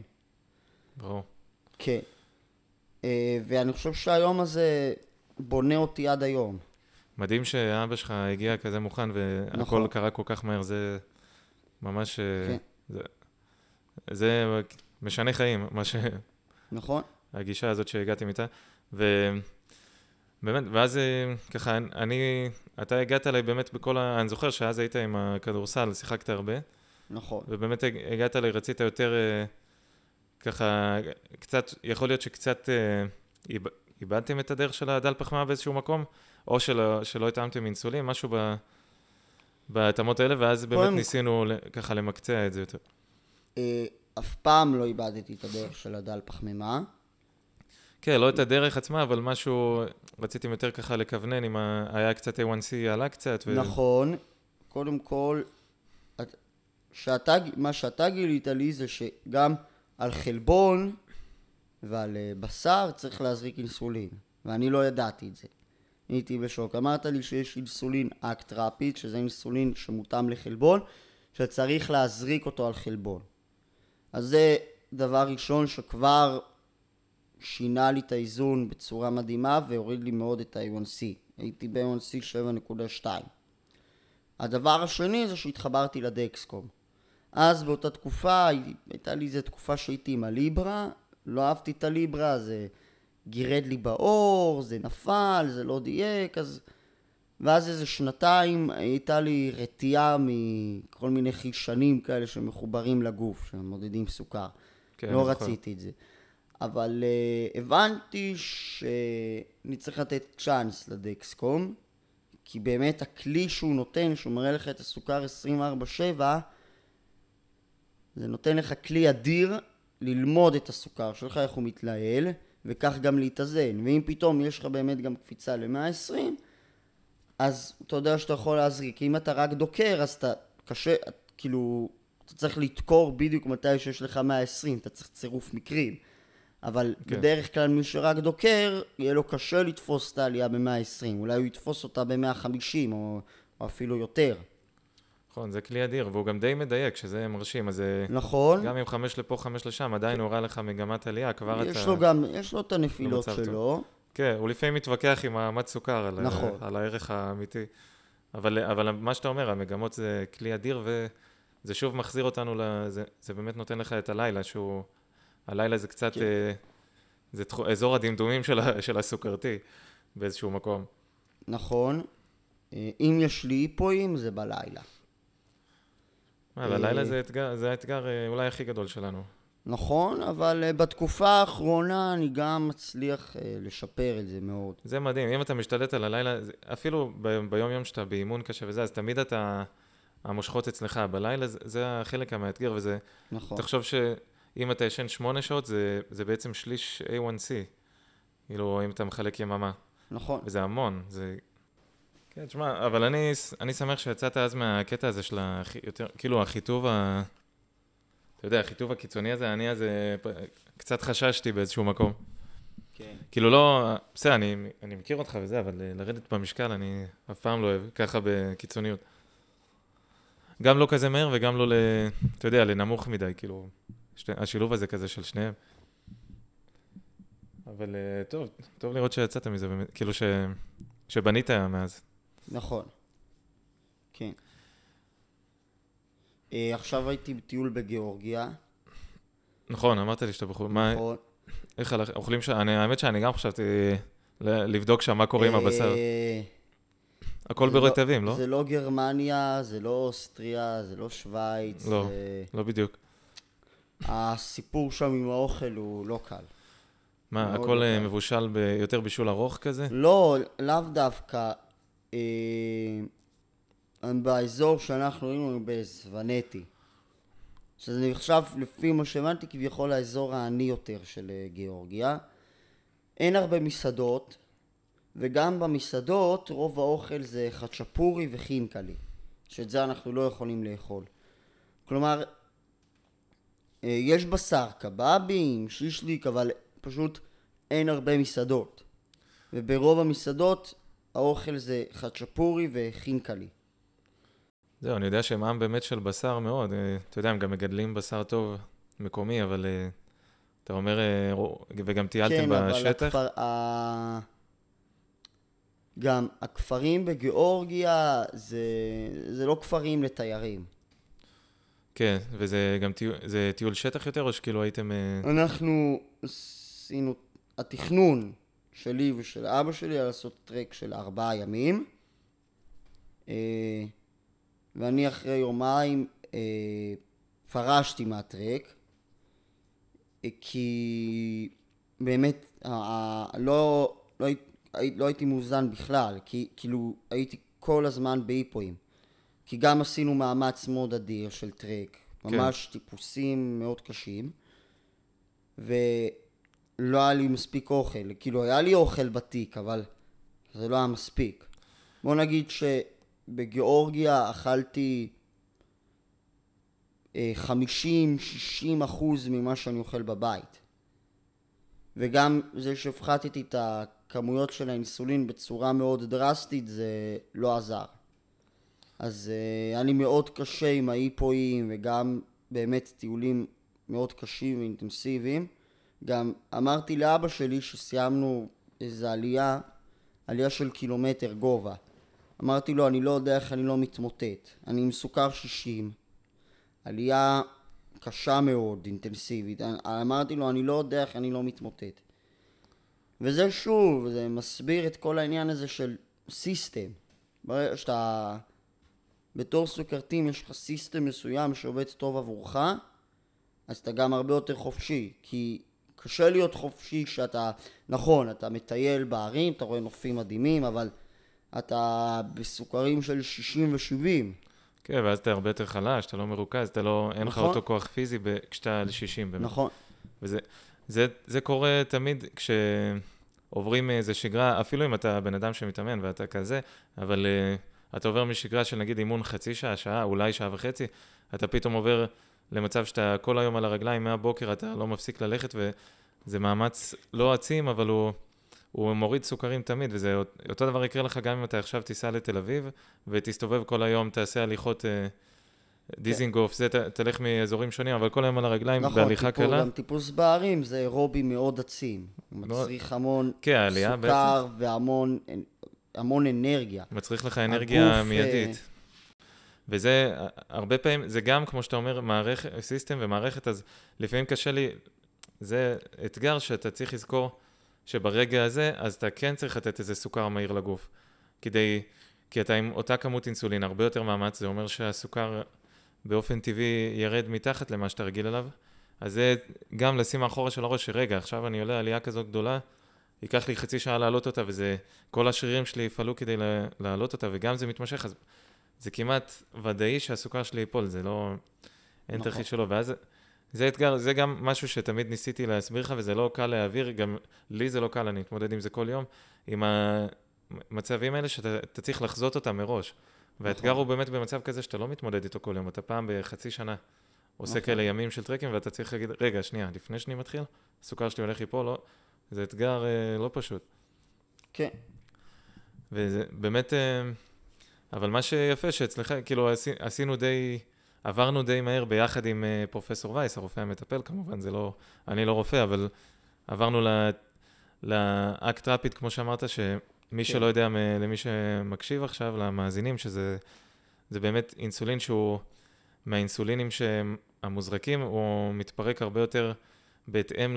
ברור. כן. אה, ואני חושב שהיום הזה בונה אותי עד היום. מדהים שאבא שלך הגיע כזה מוכן והכל נכון. קרה כל כך מהר, זה ממש... אה, כן. זה, זה משנה חיים, מה ש... נכון. הגישה הזאת שהגעתם איתה. ובאמת, ואז אה, ככה, אני, אתה הגעת אליי באמת בכל ה... אני זוכר שאז היית עם הכדורסל, שיחקת הרבה. נכון. ובאמת הגעת ל... רצית יותר אה, ככה, קצת, יכול להיות שקצת אה, איבדתם את הדרך של הדל פחמימה באיזשהו מקום, או שלא, שלא התאמתם אינסולין, משהו ב... בהתאמות האלה, ואז באמת קודם... ניסינו ככה למקצע את זה יותר. אה, אף פעם לא איבדתי את הדרך של הדל פחמימה. כן, לא את הדרך עצמה, אבל משהו, רציתם יותר ככה לכוונן, אם היה קצת A1C, עלה קצת. ו... נכון. קודם כל, שאתה, מה שאתה גילית לי זה שגם על חלבון ועל אה, בשר צריך להזריק אינסולין, ואני לא ידעתי את זה. הייתי בשוק. אמרת לי שיש אינסולין אקטרפית, שזה אינסולין שמותאם לחלבון, שצריך להזריק אותו על חלבון. אז זה דבר ראשון שכבר שינה לי את האיזון בצורה מדהימה והוריד לי מאוד את ה-A1C. הייתי ב-A1C 7.2. הדבר השני זה שהתחברתי לדקסקום. אז באותה תקופה הייתה לי איזה תקופה שהייתי עם הליברה, לא אהבתי את הליברה, זה גירד לי בעור, זה נפל, זה לא דייק, אז... ואז איזה שנתיים הייתה לי רתיעה מכל מיני חיישנים כאלה שמחוברים לגוף, שמודדים סוכר. כן, לא נכון. רציתי את זה. אבל uh, הבנתי שאני צריך לתת צ'אנס לדקסקום, כי באמת הכלי שהוא נותן, שהוא מראה לך את הסוכר 24-7, זה נותן לך כלי אדיר ללמוד את הסוכר שלך, איך הוא מתלהל, וכך גם להתאזן. ואם פתאום יש לך באמת גם קפיצה ל-120, אז אתה יודע שאתה יכול להזריק. כי אם אתה רק דוקר, אז אתה קשה, את, כאילו, אתה צריך לדקור בדיוק מתי שיש לך 120, אתה צריך צירוף מקרים. אבל okay. כן. בדרך כלל מי שרק דוקר, יהיה לו קשה לתפוס את העלייה ב-120, אולי הוא יתפוס אותה ב-150 או, או אפילו יותר. נכון, זה כלי אדיר, והוא גם די מדייק, שזה מרשים, אז אה, נכון. גם אם חמש לפה, חמש לשם, עדיין כן. הוא ראה לך מגמת עלייה, כבר יש אתה... יש לו גם, יש לו את הנפילות לא שלו. אותו. כן, הוא לפעמים מתווכח עם מעמד סוכר על, אה, נכון. על הערך האמיתי. אבל, אה, אבל מה שאתה אומר, המגמות זה כלי אדיר, וזה שוב מחזיר אותנו, לזה, זה באמת נותן לך את הלילה, שהוא... הלילה זה קצת... כן. זה תחו, אזור הדמדומים של, ה... של הסוכרתי באיזשהו מקום. נכון. אם יש לי היפואים, זה בלילה. מה, בלילה אה, זה, אתגר, זה האתגר אה, אולי הכי גדול שלנו. נכון, אבל אה, בתקופה האחרונה אני גם מצליח לשפר את זה מאוד. זה מדהים, אם אתה משתלט על הלילה, אפילו ביום-יום שאתה באימון קשה וזה, אז תמיד אתה... המושכות אצלך בלילה, זה החלק המאתגר, וזה... נכון. תחשוב שאם אתה ישן שמונה שעות, זה, זה בעצם שליש A1C, כאילו, אם אתה מחלק יממה. נכון. וזה המון, זה כן, תשמע, אבל אני, אני שמח שיצאת אז מהקטע הזה של ה... יותר, כאילו, החיטוב ה... אתה יודע, החיטוב הקיצוני הזה, אני אז אה, קצת חששתי באיזשהו מקום. כן. כאילו לא, בסדר, אני, אני מכיר אותך וזה, אבל אה, לרדת במשקל אני אף פעם לא אוהב, ככה בקיצוניות. גם לא כזה מהר וגם לא, ל, אתה יודע, לנמוך מדי, כאילו, שני, השילוב הזה כזה של שניהם. אבל אה, טוב, טוב לראות שיצאת מזה, כאילו ש, שבנית מאז. נכון. כן. אה, עכשיו הייתי בטיול בגיאורגיה. נכון, אמרת לי שאתה בחו"ל. נכון. מה, איך הלכת? אוכלים שם? אני- האמת שאני גם חשבתי ל- לבדוק שם מה קורה עם אה, הבשר. הכל זה ברטבים, לא-, לא? זה לא גרמניה, זה לא אוסטריה, זה לא שווייץ. לא, זה- לא בדיוק. הסיפור שם עם האוכל הוא לא קל. מה, הכל לא אה, מבושל ביותר בישול ארוך כזה? לא, לאו דווקא. אה, באזור שאנחנו היינו בזוונטי. שזה נחשב לפי מה שהבנתי כביכול האזור העני יותר של אה, גיאורגיה. אין הרבה מסעדות, וגם במסעדות רוב האוכל זה חצ'פורי וחינקלי, שאת זה אנחנו לא יכולים לאכול. כלומר, אה, יש בשר, קבבים, שישליק, אבל פשוט אין הרבה מסעדות. וברוב המסעדות האוכל זה חצ'פורי וחינקלי. זהו, אני יודע שהם עם באמת של בשר מאוד. אה, אתה יודע, הם גם מגדלים בשר טוב מקומי, אבל אה, אתה אומר, אה, וגם טיילתם כן, בשטח? כן, אבל הכפר... ה... גם הכפרים בגיאורגיה זה, זה לא כפרים לתיירים. כן, וזה גם טיול, זה טיול שטח יותר, או שכאילו הייתם... אנחנו עשינו, התכנון שלי ושל אבא שלי היה לעשות טרק של ארבעה ימים אה, ואני אחרי יומיים אה, פרשתי מהטרק אה, כי באמת לא, לא, לא הייתי מאוזן בכלל כי כאילו הייתי כל הזמן בהיפואים כי גם עשינו מאמץ מאוד אדיר של טרק כן. ממש כן. טיפוסים מאוד קשים ו... לא היה לי מספיק אוכל. כאילו, היה לי אוכל בתיק, אבל זה לא היה מספיק. בוא נגיד שבגיאורגיה אכלתי 50-60 אה, אחוז ממה שאני אוכל בבית. וגם זה שהפחתתי את הכמויות של האינסולין בצורה מאוד דרסטית, זה לא עזר. אז אה, היה לי מאוד קשה עם ההיפואים וגם באמת טיולים מאוד קשים ואינטנסיביים. גם אמרתי לאבא שלי שסיימנו איזו עלייה, עלייה של קילומטר גובה. אמרתי לו, אני לא יודע איך אני לא מתמוטט. אני עם סוכר 60. עלייה קשה מאוד, אינטנסיבית. אמרתי לו, אני לא יודע איך אני לא מתמוטט. וזה שוב, זה מסביר את כל העניין הזה של סיסטם. ברגע שאתה... בתור סוכרתים יש לך סיסטם מסוים שעובד טוב עבורך, אז אתה גם הרבה יותר חופשי. כי קשה להיות חופשי כשאתה, נכון, אתה מטייל בערים, אתה רואה נופים מדהימים, אבל אתה בסוכרים של 60 ו-70. כן, ואז אתה הרבה יותר חלש, אתה לא מרוכז, אתה לא, אין נכון. לך אותו כוח פיזי ב, כשאתה על 60. באמת. נכון. וזה זה, זה קורה תמיד כשעוברים איזה שגרה, אפילו אם אתה בן אדם שמתאמן ואתה כזה, אבל uh, אתה עובר משגרה של נגיד אימון חצי שעה, שעה, אולי שעה וחצי, אתה פתאום עובר למצב שאתה כל היום על הרגליים מהבוקר, אתה לא מפסיק ללכת, וזה מאמץ לא עצים, אבל הוא, הוא מוריד סוכרים תמיד, וזה אותו דבר יקרה לך גם אם אתה עכשיו תיסע לתל אביב, ותסתובב כל היום, תעשה הליכות... דיזינגוף, אה, כן. זה ת, תלך מאזורים שונים, אבל כל היום על הרגליים, נכון, בהליכה טיפול, קלה. נכון, גם טיפוס בערים זה אירובי מאוד עצים. הוא מצריך המון כן, סוכר בעצם. והמון המון אנרגיה. מצריך לך אנרגיה הגוף, אה, מיידית. וזה אה, הרבה פעמים, זה גם, כמו שאתה אומר, מערכת, סיסטם ומערכת, אז לפעמים קשה לי, זה אתגר שאתה צריך לזכור שברגע הזה, אז אתה כן צריך לתת איזה סוכר מהיר לגוף. כדי, כי אתה עם אותה כמות אינסולין, הרבה יותר מאמץ, זה אומר שהסוכר באופן טבעי ירד מתחת למה שאתה רגיל אליו. אז זה גם לשים מאחורה של הראש, שרגע, עכשיו אני עולה עלייה כזאת גדולה, ייקח לי חצי שעה להעלות אותה, וזה, כל השרירים שלי יפעלו כדי להעלות אותה, וגם זה מתמשך, אז זה כמעט ודאי שהסוכר שלי ייפול, זה לא... אין תרחיש נכון. שלו, ואז... זה אתגר, זה גם משהו שתמיד ניסיתי להסביר לך, וזה לא קל להעביר, גם לי זה לא קל, אני מתמודד עם זה כל יום, עם המצבים האלה שאתה צריך לחזות אותם מראש. והאתגר נכון. הוא באמת במצב כזה שאתה לא מתמודד איתו כל יום, אתה פעם בחצי שנה עושה נכון. כאלה ימים של טרקים, ואתה צריך להגיד, רגע, שנייה, לפני שאני מתחיל, הסוכר שלי הולך ייפול, לא, זה אתגר אה, לא פשוט. כן. וזה באמת... אה, אבל מה שיפה שאצלך, כאילו עשינו די, עברנו די מהר ביחד עם אה, פרופסור וייס, הרופא המטפל כמובן, זה לא, אני לא רופא, אבל עברנו לאקט רפיד, כמו שאמרת, שמי כן. שלא יודע, למי שמקשיב עכשיו, למאזינים, שזה זה באמת אינסולין שהוא, מהאינסולינים המוזרקים, הוא מתפרק הרבה יותר בהתאם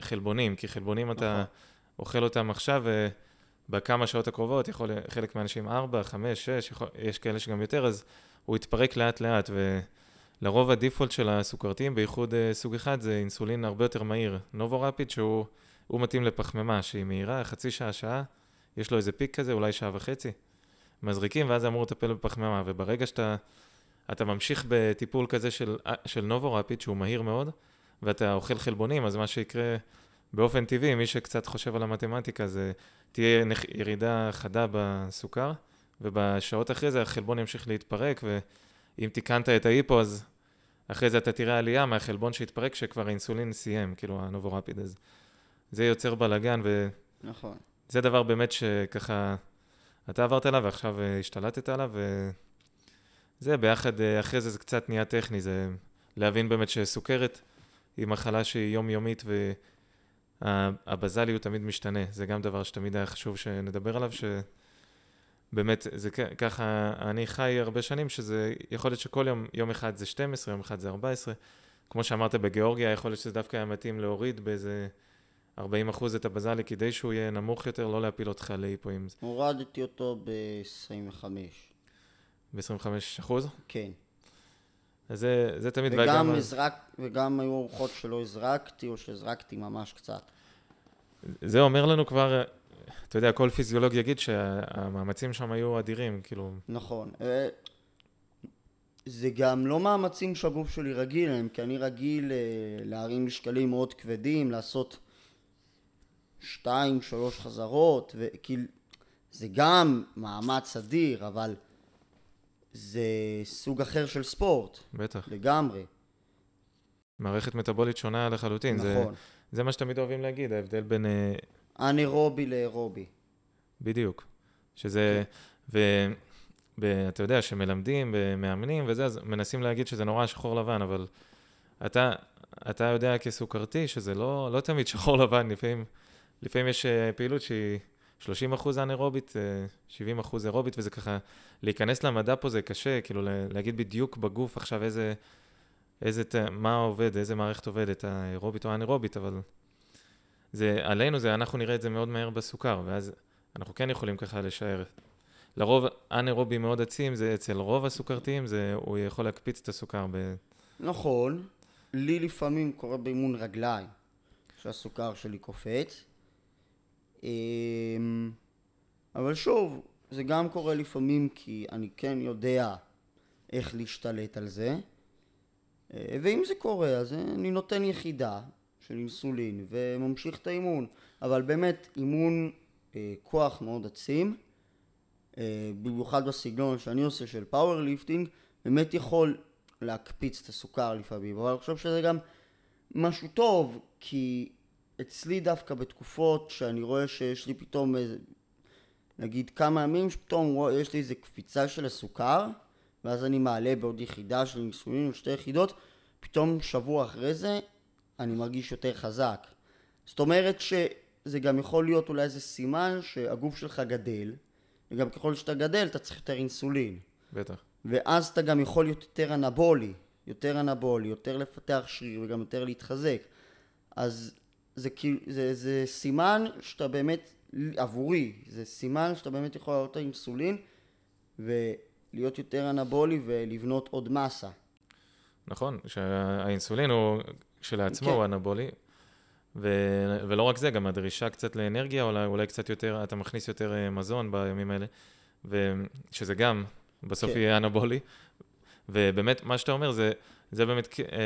לחלבונים, כי חלבונים אתה נכון. אוכל אותם עכשיו, ו... בכמה שעות הקרובות, יכול, חלק מהאנשים 4, 5, 6, יכול, יש כאלה שגם יותר, אז הוא יתפרק לאט לאט, ולרוב הדיפולט של הסוכרתיים, בייחוד אה, סוג אחד, זה אינסולין הרבה יותר מהיר, נובו-רפיד, שהוא מתאים לפחמימה, שהיא מהירה, חצי שעה, שעה, יש לו איזה פיק כזה, אולי שעה וחצי, מזריקים, ואז אמור לטפל בפחמימה, וברגע שאתה אתה ממשיך בטיפול כזה של, אה, של נובו-רפיד, שהוא מהיר מאוד, ואתה אוכל חלבונים, אז מה שיקרה... באופן טבעי, מי שקצת חושב על המתמטיקה, זה תהיה ירידה חדה בסוכר, ובשעות אחרי זה החלבון ימשיך להתפרק, ואם תיקנת את ההיפו אז אחרי זה אתה תראה עלייה מהחלבון שהתפרק שכבר האינסולין סיים, כאילו הנובורפיד הזה. זה יוצר בלאגן, ו... נכון. זה דבר באמת שככה, אתה עברת עליו ועכשיו אה, השתלטת עליו, וזה ביחד, אה, אחרי זה זה קצת נהיה טכני, זה להבין באמת שסוכרת היא מחלה שהיא יומיומית, והיא הבזליות תמיד משתנה, זה גם דבר שתמיד היה חשוב שנדבר עליו, שבאמת, זה ככה, אני חי הרבה שנים, שזה יכול להיות שכל יום, יום אחד זה 12, יום אחד זה 14. כמו שאמרת בגיאורגיה, יכול להיות שזה דווקא היה מתאים להוריד באיזה 40 אחוז את הבזלי, כדי שהוא יהיה נמוך יותר, לא להפיל אותך להיפו עם זה. הורדתי אותו ב-25. ב-25 אחוז? כן. זה, זה תמיד... וגם, וגם, הזרק, וגם היו אורחות שלא הזרקתי, או שהזרקתי ממש קצת. זה אומר לנו כבר, אה, אתה יודע, כל פיזיולוג יגיד שהמאמצים שם היו אדירים, כאילו... נכון. אה, זה גם לא מאמצים שהגוף שלי רגיל להם, כי אני רגיל אה, להרים משקלים מאוד כבדים, לעשות שתיים, שלוש חזרות, וכאילו... זה גם מאמץ אדיר, אבל זה סוג אחר של ספורט. בטח. לגמרי. מערכת מטאבולית שונה לחלוטין. נכון. זה, זה מה שתמיד אוהבים להגיד, ההבדל בין... אה, אנאירובי לאירובי. בדיוק. שזה... ו... אתה יודע, שמלמדים ומאמנים וזה, אז מנסים להגיד שזה נורא שחור לבן, אבל אתה, אתה יודע כסוכרתי שזה לא, לא תמיד שחור לבן, לפעמים, לפעמים יש אה, פעילות שהיא 30 אחוז אנאירובית, אה, 70 אחוז אירובית, וזה ככה, להיכנס למדע פה זה קשה, כאילו להגיד בדיוק בגוף עכשיו איזה, איזה, מה עובד, איזה מערכת עובדת, האירובית או האנאירובית, אבל זה עלינו, זה, אנחנו נראה את זה מאוד מהר בסוכר, ואז אנחנו כן יכולים ככה לשער. לרוב אנאירובי מאוד עצים, זה אצל רוב הסוכרתיים, זה, הוא יכול להקפיץ את הסוכר ב... נכון, לי לפעמים קורה באימון רגליים, שהסוכר שלי קופץ. אמ, אבל שוב, זה גם קורה לפעמים כי אני כן יודע איך להשתלט על זה, אה, ואם זה קורה אז אני נותן יחידה של אינסולין וממשיך את האימון, אבל באמת אימון אה, כוח מאוד עצים, אה, במיוחד בסגנון שאני עושה של פאוורליפטינג, באמת יכול להקפיץ את הסוכר לפעמים, אבל אני חושב שזה גם משהו טוב, כי אצלי דווקא בתקופות שאני רואה שיש לי פתאום איזה, נגיד כמה ימים שפתאום יש לי איזה קפיצה של הסוכר ואז אני מעלה בעוד יחידה של ניסויים, או שתי יחידות, פתאום שבוע אחרי זה אני מרגיש יותר חזק. זאת אומרת שזה גם יכול להיות אולי איזה סימן שהגוף שלך גדל, וגם ככל שאתה גדל אתה צריך יותר אינסולין. בטח. ואז אתה גם יכול להיות יותר אנבולי, יותר אנבולי, יותר לפתח שריר וגם יותר להתחזק. אז זה, כאילו, זה, זה סימן שאתה באמת, עבורי, זה סימן שאתה באמת יכול לעלות את האינסולין ולהיות יותר אנבולי ולבנות עוד מסה. נכון, שהאינסולין הוא כשלעצמו כן. הוא אנבולי, ו- ולא רק זה, גם הדרישה קצת לאנרגיה, אולי, אולי קצת יותר, אתה מכניס יותר אה, מזון בימים האלה, ו- שזה גם בסוף כן. יהיה אנבולי, ובאמת מה שאתה אומר זה... זה באמת אה,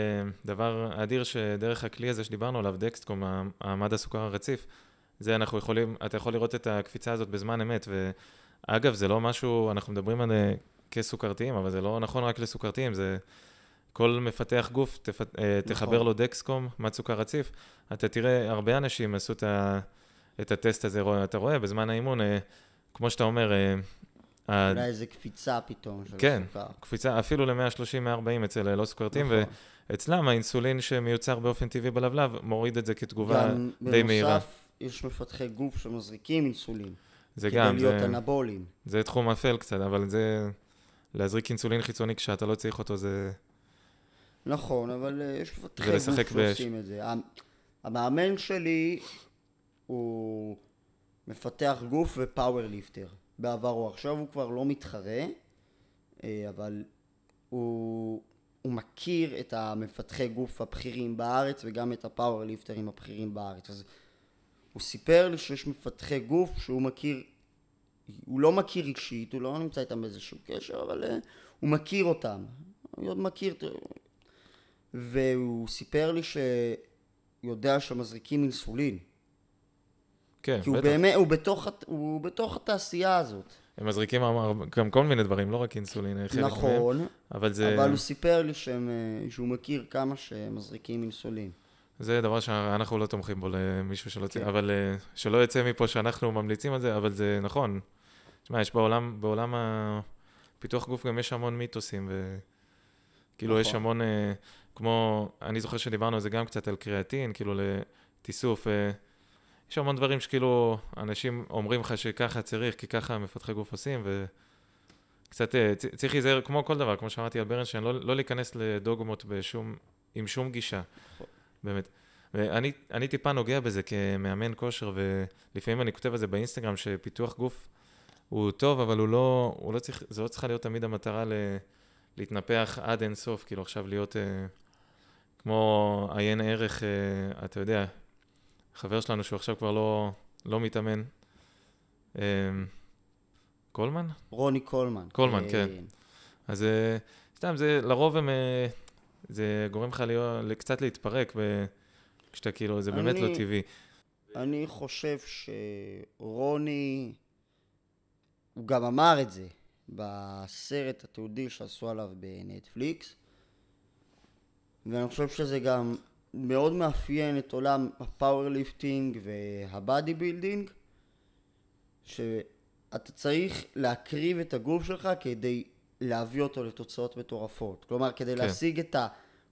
דבר אדיר שדרך הכלי הזה שדיברנו עליו, דקסטקום, המד הסוכר הרציף, זה אנחנו יכולים, אתה יכול לראות את הקפיצה הזאת בזמן אמת, ואגב, זה לא משהו, אנחנו מדברים על אה, כסוכרתיים, אבל זה לא נכון רק לסוכרתיים, זה... כל מפתח גוף, תפ... אה, נכון. תחבר לו דקסקום, מד סוכר רציף, אתה תראה, הרבה אנשים עשו את, ה... את הטסט הזה, אתה רואה, בזמן האימון, כמו שאתה אומר, אולי אה, איזה קפיצה פתאום של כן, הסוכר. כן, קפיצה אפילו ל-130-140 אצל אה, לא סוכרתיים, נכון. ואצלם האינסולין שמיוצר באופן טבעי בלבלב מוריד את זה כתגובה די מהירה. בנוסף, יש מפתחי גוף שמזריקים אינסולין. זה כדי גם, כדי להיות זה, אנבולים. זה תחום אפל קצת, אבל זה... להזריק אינסולין חיצוני כשאתה לא צריך אותו זה... נכון, אבל אה, יש מפתחי גוף שעושים את זה. המאמן שלי הוא מפתח גוף ופאוור ליפטר. בעבר או עכשיו הוא כבר לא מתחרה, אה, אבל הוא, הוא מכיר את המפתחי גוף הבכירים בארץ וגם את הפאוורליפטרים הבכירים בארץ. אז הוא סיפר לי שיש מפתחי גוף שהוא מכיר, הוא לא מכיר אישית, הוא לא נמצא איתם באיזשהו קשר, אבל אה, הוא מכיר אותם. הוא עוד מכיר, והוא סיפר לי שיודע שמזריקים אינסולין. כן, כי הוא בטח. באמת, הוא בתוך, הוא בתוך התעשייה הזאת. הם מזריקים גם כל מיני דברים, לא רק אינסולין, חלק מהם. נכון, מהם. אבל זה... אבל הוא סיפר לי שהם, אה, שהוא מכיר כמה שמזריקים אינסולין. זה דבר שאנחנו לא תומכים בו למישהו שלא, כן. צי, אבל, אה, שלא יצא מפה שאנחנו ממליצים על זה, אבל זה נכון. תשמע, יש בעולם, בעולם הפיתוח גוף גם יש המון מיתוסים, וכאילו נכון. יש המון, אה, כמו, אני זוכר שדיברנו על זה גם קצת, על קריאטין, כאילו לתיסוף. יש המון דברים שכאילו אנשים אומרים לך שככה צריך, כי ככה מפתחי גוף עושים, וקצת אה, צריך להיזהר, כמו כל דבר, כמו שאמרתי על ברנשטיין, לא, לא להיכנס לדוגמות בשום, עם שום גישה, באמת. ואני אני טיפה נוגע בזה כמאמן כושר, ולפעמים אני כותב על זה באינסטגרם, שפיתוח גוף הוא טוב, אבל הוא לא, הוא לא צריך, זה לא צריכה להיות תמיד המטרה ל, להתנפח עד אינסוף, כאילו עכשיו להיות... אה, כמו עיין ערך, אה, אתה יודע, חבר שלנו שהוא עכשיו כבר לא, לא מתאמן. אמ, קולמן? רוני קולמן. קולמן, כן. אה, אז אה, סתם, זה לרוב הם... אה, זה גורם לך קצת להתפרק כשאתה כאילו, זה באמת לא טבעי. אני חושב שרוני, הוא גם אמר את זה בסרט התיעודי שעשו עליו בנטפליקס, ואני חושב שזה גם מאוד מאפיין את עולם הפאורליפטינג והבאדי בילדינג, שאתה צריך להקריב את הגוף שלך כדי להביא אותו לתוצאות מטורפות. כלומר, כדי כן. להשיג את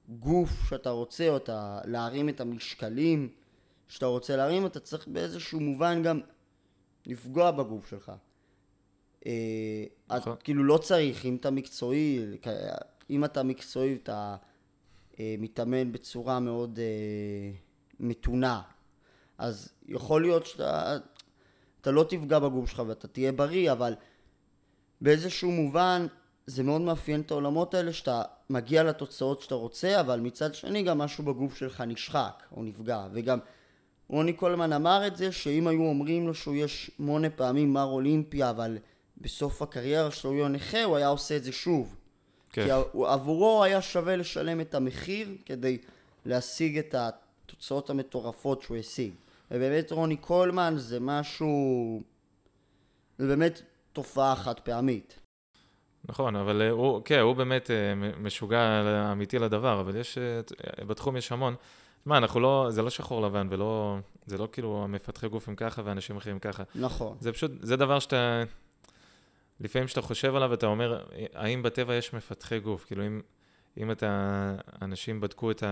הגוף שאתה רוצה, או אתה, להרים את המשקלים שאתה רוצה להרים, אתה צריך באיזשהו מובן גם לפגוע בגוף שלך. אז אה, נכון. כאילו לא צריך, אם אתה מקצועי, אם אתה מקצועי, אתה אה, מתאמן בצורה מאוד אה, מתונה. אז יכול להיות שאתה אתה לא תפגע בגוף שלך ואתה תהיה בריא, אבל באיזשהו מובן זה מאוד מאפיין את העולמות האלה שאתה מגיע לתוצאות שאתה רוצה, אבל מצד שני גם משהו בגוף שלך נשחק או נפגע. וגם רוני קולמן אמר את זה, שאם היו אומרים לו שהוא יהיה שמונה פעמים מר אולימפיה, אבל בסוף הקריירה שלו הוא יהיה נכה, הוא היה עושה את זה שוב. כן. כי עבורו היה שווה לשלם את המחיר כדי להשיג את התוצאות המטורפות שהוא השיג. ובאמת רוני קולמן זה משהו... זה באמת תופעה חד פעמית. נכון, אבל אה, הוא, כן, הוא באמת אה, משוגע אמיתי לדבר, אבל יש, אה, בתחום יש המון. מה, אנחנו לא, זה לא שחור לבן ולא, זה לא כאילו המפתחי גוף הם ככה ואנשים אחרים ככה. נכון. זה פשוט, זה דבר שאתה... לפעמים כשאתה חושב עליו אתה אומר, האם בטבע יש מפתחי גוף? כאילו אם, אם אתה, אנשים בדקו את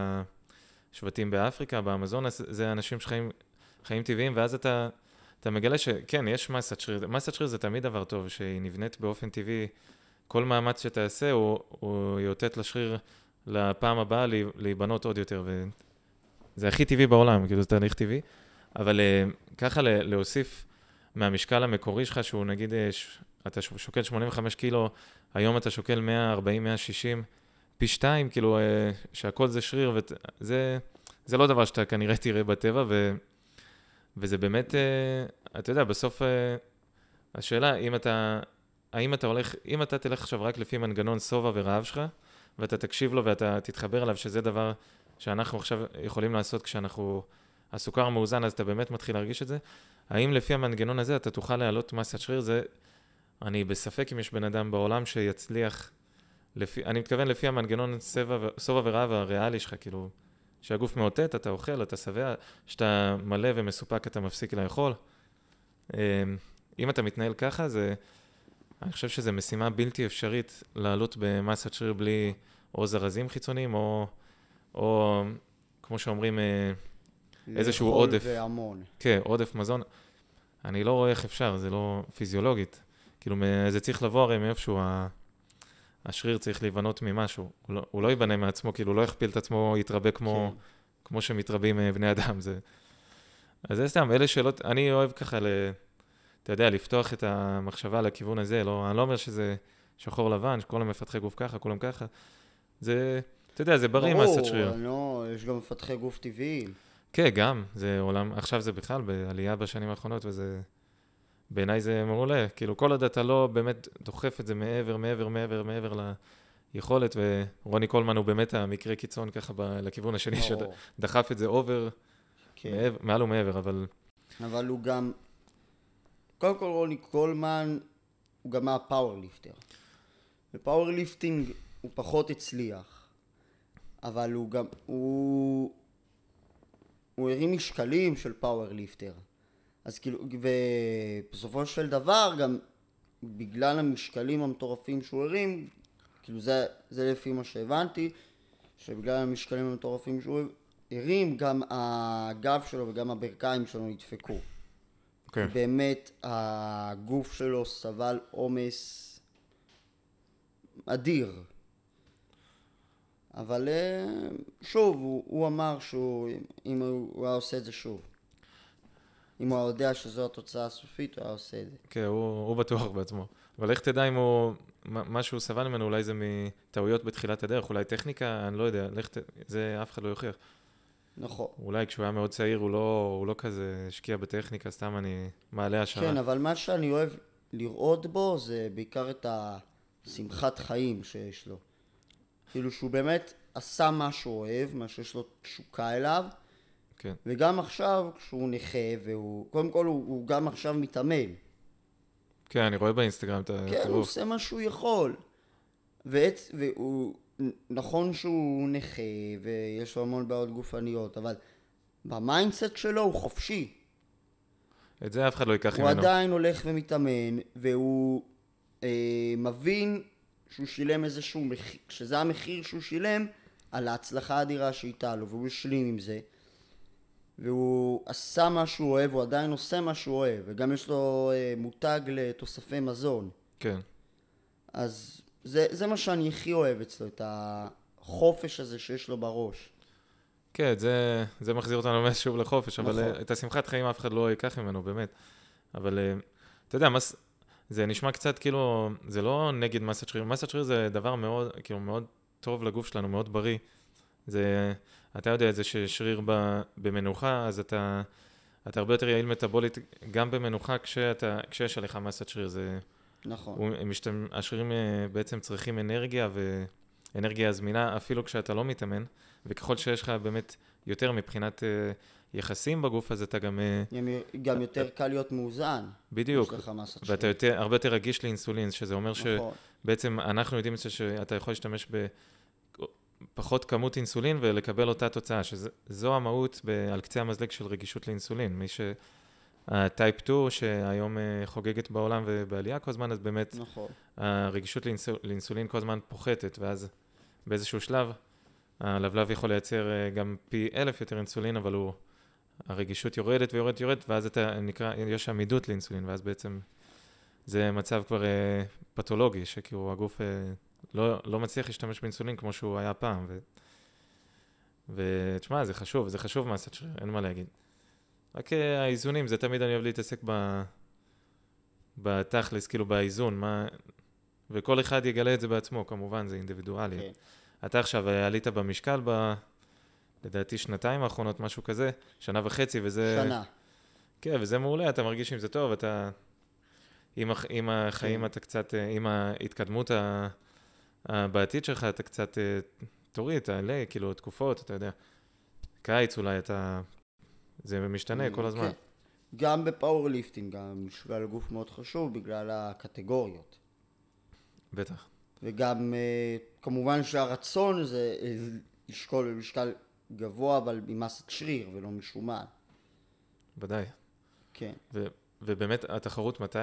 השבטים באפריקה, באמזון, אז זה אנשים שחיים חיים טבעיים, ואז אתה, אתה מגלה שכן, יש מסת שריר. מסת שריר זה תמיד דבר טוב, שהיא נבנית באופן טבעי. כל מאמץ שתעשה, הוא, הוא יאותת לשריר לפעם הבאה להיבנות עוד יותר. וזה הכי טבעי בעולם, כאילו זה תהליך טבעי. אבל אה, ככה להוסיף מהמשקל המקורי שלך, שהוא נגיד, אה, אתה שוקל 85 קילו, היום אתה שוקל 140, 160, פי שתיים, כאילו, אה, שהכל זה שריר, וזה זה לא דבר שאתה כנראה תראה בטבע, ו, וזה באמת, אה, אתה יודע, בסוף השאלה, אם אתה, האם אתה הולך, אם אתה תלך עכשיו רק לפי מנגנון שובע ורעב שלך, ואתה תקשיב לו ואתה תתחבר אליו, שזה דבר שאנחנו עכשיו יכולים לעשות כשאנחנו... הסוכר המאוזן, אז אתה באמת מתחיל להרגיש את זה. האם לפי המנגנון הזה אתה תוכל להעלות מסת שריר? זה, אני בספק אם יש בן אדם בעולם שיצליח, לפי, אני מתכוון לפי המנגנון סובה ורעב הריאלי שלך, כאילו, שהגוף מאותת, אתה אוכל, אתה שבע, כשאתה מלא ומסופק אתה מפסיק לאכול. אמ, אם אתה מתנהל ככה, זה, אני חושב שזו משימה בלתי אפשרית לעלות במסת שריר בלי או זרזים חיצוניים, או, או כמו שאומרים, אה, איזשהו עודף. לאכול זה המון. כן, עודף מזון. אני לא רואה איך אפשר, זה לא פיזיולוגית. כאילו, זה צריך לבוא הרי מאיפשהו, השריר צריך להיבנות ממשהו. הוא לא, הוא לא ייבנה מעצמו, כאילו, הוא לא יכפיל את עצמו, יתרבה כמו, כן. כמו שמתרבים אה, בני אדם. זה... אז זה סתם, אלה שאלות, אני אוהב ככה, ל, אתה יודע, לפתוח את המחשבה לכיוון הזה. לא, אני לא אומר שזה שחור לבן, שכל המפתחי גוף ככה, כולם ככה. זה, אתה יודע, זה בריא מסת שריר. ברור, לא, יש גם מפתחי גוף טבעיים. כן, גם, זה עולם, עכשיו זה בכלל בעלייה בשנים האחרונות, וזה, בעיניי זה מעולה. כאילו, כל עוד אתה לא באמת דוחף את זה מעבר, מעבר, מעבר, מעבר ליכולת, ורוני קולמן הוא באמת המקרה קיצון ככה ב, לכיוון השני, או. שדחף את זה אובר, כן. מעבר, מעל ומעבר, אבל... אבל הוא גם, קודם כל רוני קולמן, הוא גם היה פאוורליפטר. ופאוורליפטינג הוא פחות הצליח, אבל הוא גם, הוא... הוא הרים משקלים של פאוור ליפטר. אז כאילו, ובסופו של דבר גם בגלל המשקלים המטורפים שהוא הרים, כאילו זה, זה לפי מה שהבנתי, שבגלל המשקלים המטורפים שהוא הרים, גם הגב שלו וגם הברכיים שלו נדפקו. Okay. אוקיי. באמת הגוף שלו סבל עומס אדיר. אבל אה, שוב, הוא, הוא אמר שהוא, אם הוא, הוא היה עושה את זה שוב. אם הוא היה יודע שזו התוצאה הסופית, הוא היה עושה את זה. כן, הוא, הוא בטוח בעצמו. אבל איך תדע אם הוא, מה שהוא סבל ממנו, אולי זה מטעויות בתחילת הדרך, אולי טכניקה, אני לא יודע, לך זה אף אחד לא יוכיח. נכון. אולי כשהוא היה מאוד צעיר, הוא לא, הוא לא כזה השקיע בטכניקה, סתם אני מעלה השערה. כן, אבל מה שאני אוהב לראות בו, זה בעיקר את השמחת חיים שיש לו. כאילו שהוא באמת עשה מה שהוא אוהב, מה שיש לו תשוקה אליו. כן. וגם עכשיו, כשהוא נכה, והוא... קודם כל, הוא, הוא גם עכשיו מתאמן. כן, אני רואה באינסטגרם את כן, הטירוף. כן, את הוא עושה מה שהוא יכול. ועץ... והוא... נכון שהוא נכה, ויש לו המון בעיות גופניות, אבל במיינדסט שלו הוא חופשי. את זה אף אחד לא ייקח ממנו. הוא עדיין הולך ומתאמן, והוא אה, מבין שהוא שילם איזשהו מחיר, שזה המחיר שהוא שילם על ההצלחה האדירה שהייתה לו והוא השלים עם זה והוא עשה מה שהוא אוהב, הוא עדיין עושה מה שהוא אוהב וגם יש לו אה, מותג לתוספי מזון. כן. אז זה, זה מה שאני הכי אוהב אצלו, את החופש הזה שיש לו בראש. כן, זה, זה מחזיר אותנו [laughs] שוב לחופש, נכון. אבל אה, את השמחת חיים אף אחד לא ייקח ממנו, באמת. אבל אה, אתה יודע, מס, זה נשמע קצת כאילו, זה לא נגד מסת שריר, מסת שריר זה דבר מאוד, כאילו מאוד טוב לגוף שלנו, מאוד בריא. זה, אתה יודע את זה ששריר ב, במנוחה, אז אתה, אתה הרבה יותר יעיל מטבולית גם במנוחה כשאתה, כשיש עליך מסת שריר. זה, נכון. הוא, משתם, השרירים אה, בעצם צריכים אנרגיה ואנרגיה זמינה אפילו כשאתה לא מתאמן, וככל שיש לך באמת יותר מבחינת אה, יחסים בגוף, הזה, אתה גם... אה, גם יותר אה, קל להיות מאוזן. בדיוק. יש לך מסת ואתה יותר, הרבה יותר רגיש לאינסולין, שזה אומר נכון. שבעצם אנחנו יודעים שאתה יכול להשתמש בפחות כמות אינסולין ולקבל אותה תוצאה, שזו המהות ב, על קצה המזלג של רגישות לאינסולין. מי ש... הטייפ 2 שהיום אה, חוגגת בעולם ובעלייה כל הזמן, אז באמת נכון. הרגישות לאינסול, לאינסולין כל הזמן פוחתת, ואז באיזשהו שלב הלבלב יכול לייצר גם פי אלף יותר אינסולין, אבל הוא הרגישות יורדת ויורדת ויורדת, ואז אתה נקרא, יש עמידות לאינסולין, ואז בעצם זה מצב כבר אה, פתולוגי, שכאילו הגוף אה, לא, לא מצליח להשתמש באינסולין כמו שהוא היה פעם. ו... ותשמע, זה חשוב, זה חשוב מעשת שריר, אין מה להגיד. רק אה, האיזונים, זה תמיד אני אוהב להתעסק ב... בתכלס, כאילו באיזון, מה... וכל אחד יגלה את זה בעצמו, כמובן, זה אינדיבידואלי. Okay. כן. אתה עכשיו אה, עלית במשקל ב... לדעתי שנתיים האחרונות, משהו כזה, שנה וחצי, וזה... שנה. כן, וזה מעולה, אתה מרגיש עם זה טוב, אתה... עם, עם החיים כן. אתה קצת, אה, עם ההתקדמות ה... שלך, אתה קצת אה, תוריד, תעלה, כאילו, תקופות, אתה יודע. קיץ אולי, אתה... זה משתנה mm, כל הזמן. כן. גם בפאורליפטינג, גם המשקל גוף מאוד חשוב בגלל הקטגוריות. בטח. וגם אה, כמובן שהרצון זה לשקול במשקל גבוה אבל עם מסת שריר ולא משומן. ודאי. כן. ו- ובאמת התחרות מתי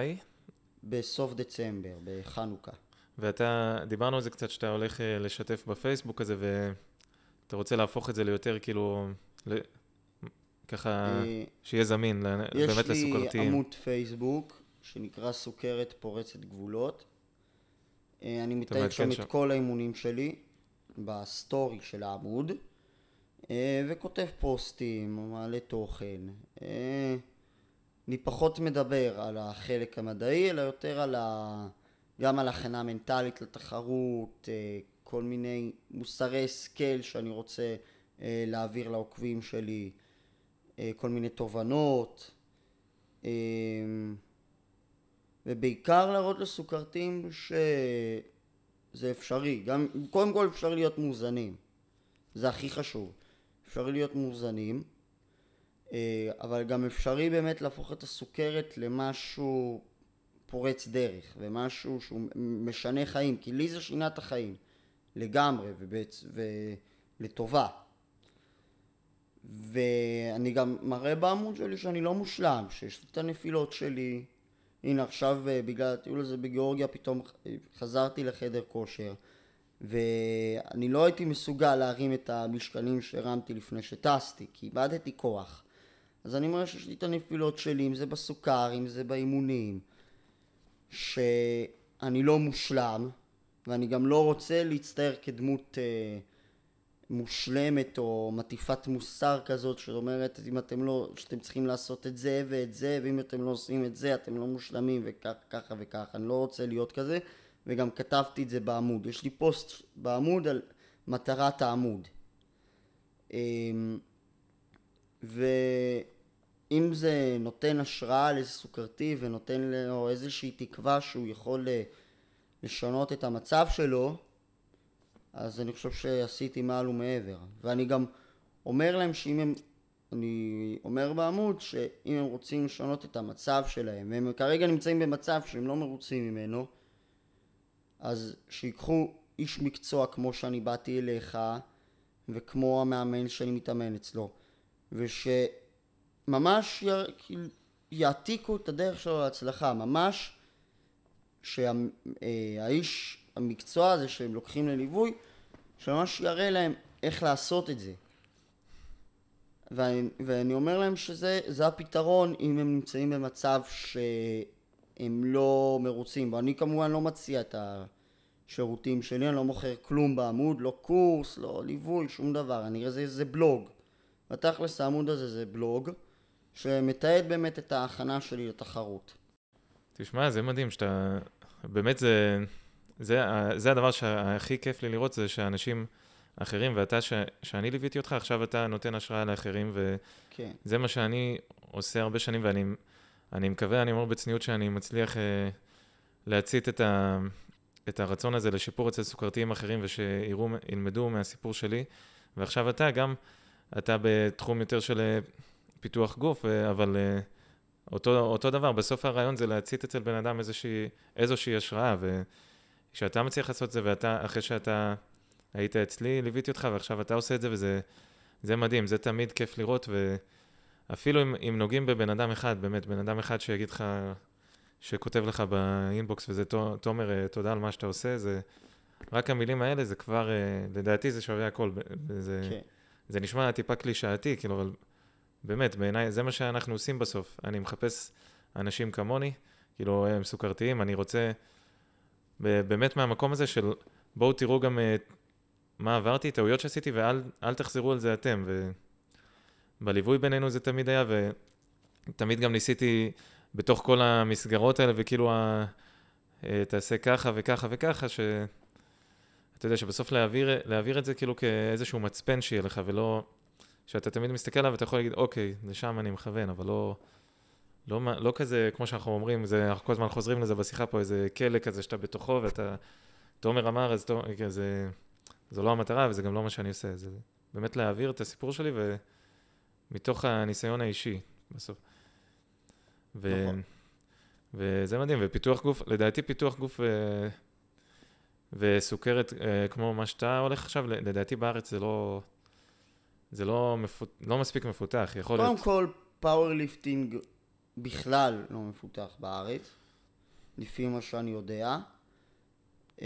בסוף דצמבר, בחנוכה. ואתה, דיברנו על זה קצת שאתה הולך אה, לשתף בפייסבוק הזה ואתה רוצה להפוך את זה ליותר כאילו, ל... ככה אה, שיהיה זמין, באמת לסוכרתיים. יש לי עמוד פייסבוק שנקרא סוכרת פורצת גבולות. אה, אני מתאר שם את כל האימונים שלי בסטורי של העמוד. אה, וכותב פוסטים מעלה תוכן. אה, אני פחות מדבר על החלק המדעי, אלא יותר על ה... גם על הכנה מנטלית לתחרות, אה, כל מיני מוסרי סקייל שאני רוצה להעביר לעוקבים שלי, כל מיני תובנות, ובעיקר להראות לסוכרתים שזה אפשרי, גם קודם כל אפשר להיות מאוזנים, זה הכי חשוב. אפשרי להיות מאוזנים, אה, אבל גם אפשרי באמת להפוך את הסוכרת למשהו פורץ דרך, ומשהו שהוא משנה חיים, כי לי זה שינה את החיים לגמרי ובצ... ולטובה. ואני גם מראה בעמוד שלי שאני לא מושלם, שיש את הנפילות שלי. הנה עכשיו אה, בגלל הטיול הזה בגיאורגיה פתאום חזרתי לחדר כושר. ואני לא הייתי מסוגל להרים את המשקלים שהרמתי לפני שטסתי, כי איבדתי כוח. אז אני אומר שיש לי את הנפילות שלי, אם זה בסוכר, אם זה באימונים, שאני לא מושלם, ואני גם לא רוצה להצטייר כדמות אה, מושלמת או מטיפת מוסר כזאת שאומרת אם אתם לא, שאתם צריכים לעשות את זה ואת זה, ואם אתם לא עושים את זה אתם לא מושלמים וככה וככה, אני לא רוצה להיות כזה. וגם כתבתי את זה בעמוד. יש לי פוסט בעמוד על מטרת העמוד. אמ, ואם זה נותן השראה לסוכרתי ונותן לו איזושהי תקווה שהוא יכול אה, לשנות את המצב שלו, אז אני חושב שעשיתי מעל ומעבר. ואני גם אומר להם שאם הם, אני אומר בעמוד שאם הם רוצים לשנות את המצב שלהם, והם כרגע נמצאים במצב שהם לא מרוצים ממנו, אז שיקחו איש מקצוע כמו שאני באתי אליך וכמו המאמן שאני מתאמן אצלו ושממש י... יעתיקו את הדרך שלו להצלחה ממש שהאיש שה... אה, המקצוע הזה שהם לוקחים לליווי שממש יראה להם איך לעשות את זה ואני, ואני אומר להם שזה הפתרון אם הם נמצאים במצב ש... הם לא מרוצים. אני כמובן לא מציע את השירותים שלי, אני לא מוכר כלום בעמוד, לא קורס, לא ליווי, שום דבר. אני רואה איזה בלוג. בתכלס העמוד הזה זה בלוג, שמתעד באמת את ההכנה שלי לתחרות. תשמע, זה מדהים שאתה... באמת זה... זה, זה הדבר שהכי כיף לי לראות, זה שאנשים אחרים, ואתה, ש, שאני ליוויתי אותך, עכשיו אתה נותן השראה לאחרים, וזה כן. מה שאני עושה הרבה שנים, ואני... אני מקווה, אני אומר בצניעות שאני מצליח אה, להצית את, ה, את הרצון הזה לשיפור אצל סוכרתיים אחרים ושילמדו מהסיפור שלי. ועכשיו אתה גם, אתה בתחום יותר של אה, פיתוח גוף, אה, אבל אה, אותו, אותו דבר, בסוף הרעיון זה להצית אצל בן אדם איזושהי, איזושהי השראה, וכשאתה מצליח לעשות את זה, ואתה, אחרי שאתה היית אצלי, ליוויתי אותך, ועכשיו אתה עושה את זה, וזה זה מדהים, זה תמיד כיף לראות, ו... אפילו אם, אם נוגעים בבן אדם אחד, באמת, בן אדם אחד שיגיד לך, שכותב לך באינבוקס, וזה תומר, אה, תודה על מה שאתה עושה, זה... רק המילים האלה זה כבר, אה, לדעתי זה שווה הכל. זה, כן. זה נשמע טיפה קלישאתי, כאילו, אבל באמת, בעיניי, זה מה שאנחנו עושים בסוף. אני מחפש אנשים כמוני, כאילו, הם סוכרתיים, אני רוצה באמת מהמקום הזה של בואו תראו גם אה, מה עברתי, טעויות שעשיתי, ואל תחזרו על זה אתם. ו... בליווי בינינו זה תמיד היה, ותמיד גם ניסיתי בתוך כל המסגרות האלה, וכאילו, ה... אה, תעשה ככה וככה וככה, ש... אתה יודע, שבסוף להעביר, להעביר את זה כאילו כאיזשהו מצפן שיהיה לך, ולא... שאתה תמיד מסתכל עליו ואתה יכול להגיד, אוקיי, לשם אני מכוון, אבל לא... לא, לא, כזה, כמו שאנחנו אומרים, זה, אנחנו כל הזמן חוזרים לזה בשיחה פה, איזה כלא כזה שאתה בתוכו ואתה... תומר אמר, אז תומר, זה, זו לא המטרה וזה גם לא מה שאני עושה, זה באמת להעביר את הסיפור שלי ו... מתוך הניסיון האישי, בסוף. ו... נכון. וזה מדהים, ופיתוח גוף, לדעתי פיתוח גוף ו... אה, וסוכרת, אה, כמו מה שאתה הולך עכשיו, לדעתי בארץ זה לא... זה לא, מפות... לא מספיק מפותח, יכול קודם להיות... קודם כל, פאוורליפטינג בכלל לא מפותח בארץ, לפי מה שאני יודע. אף,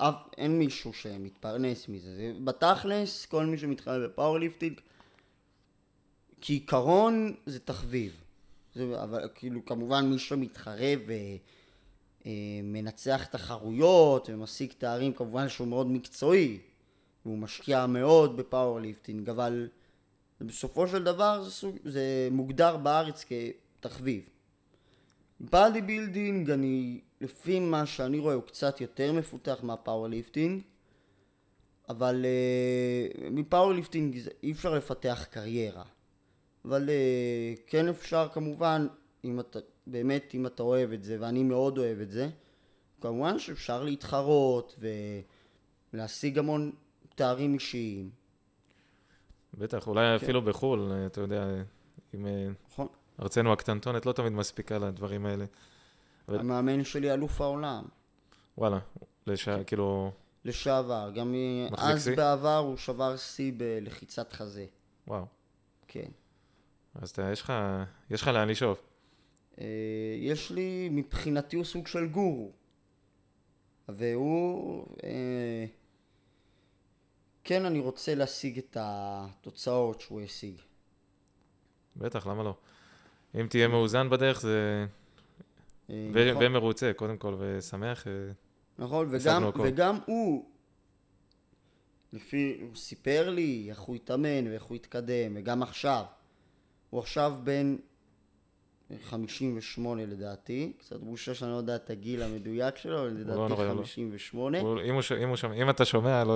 אה, אין מישהו שמתפרנס מזה, זה בתכלס, כל מי שמתחרה בפאורליפטינג כעיקרון זה תחביב. זה, אבל כאילו כמובן מי שמתחרה ומנצח אה, תחרויות ומשיג תארים כמובן שהוא מאוד מקצועי והוא משקיע מאוד בפאורליפטינג אבל בסופו של דבר זה, סוג, זה מוגדר בארץ כתחביב. בלדי בילדינג אני לפי מה שאני רואה הוא קצת יותר מפותח מהפאורליפטינג אבל uh, אה, מפאורליפטינג אי אפשר לפתח קריירה אבל אה, כן אפשר כמובן, אם אתה, באמת אם אתה אוהב את זה, ואני מאוד אוהב את זה, כמובן שאפשר להתחרות ולהשיג המון תארים אישיים. בטח, אולי כן. אפילו בחו"ל, אה, אתה יודע, אם אה, נכון. ארצנו הקטנטונת לא תמיד מספיקה לדברים האלה. המאמן שלי אלוף העולם. וואלה, לש... כן. כאילו... לשעבר, גם אז שיא? בעבר הוא שבר שיא בלחיצת חזה. וואו. כן. אז אתה, יש לך, יש לך לאן לשאוף. אה, יש לי, מבחינתי הוא סוג של גורו. והוא... אה, כן, אני רוצה להשיג את התוצאות שהוא השיג. בטח, למה לא? אם תהיה אה. מאוזן בדרך, זה... נכון. ומרוצה, קודם כל, ושמח. נכון, וגם, וגם הוא, לפי, הוא סיפר לי איך הוא התאמן ואיך הוא התקדם, וגם עכשיו. הוא עכשיו בן 58 לדעתי, קצת בושה שאני לא יודע את הגיל המדויק שלו, אבל לדעתי 58. לא לא. אם אתה שומע, לא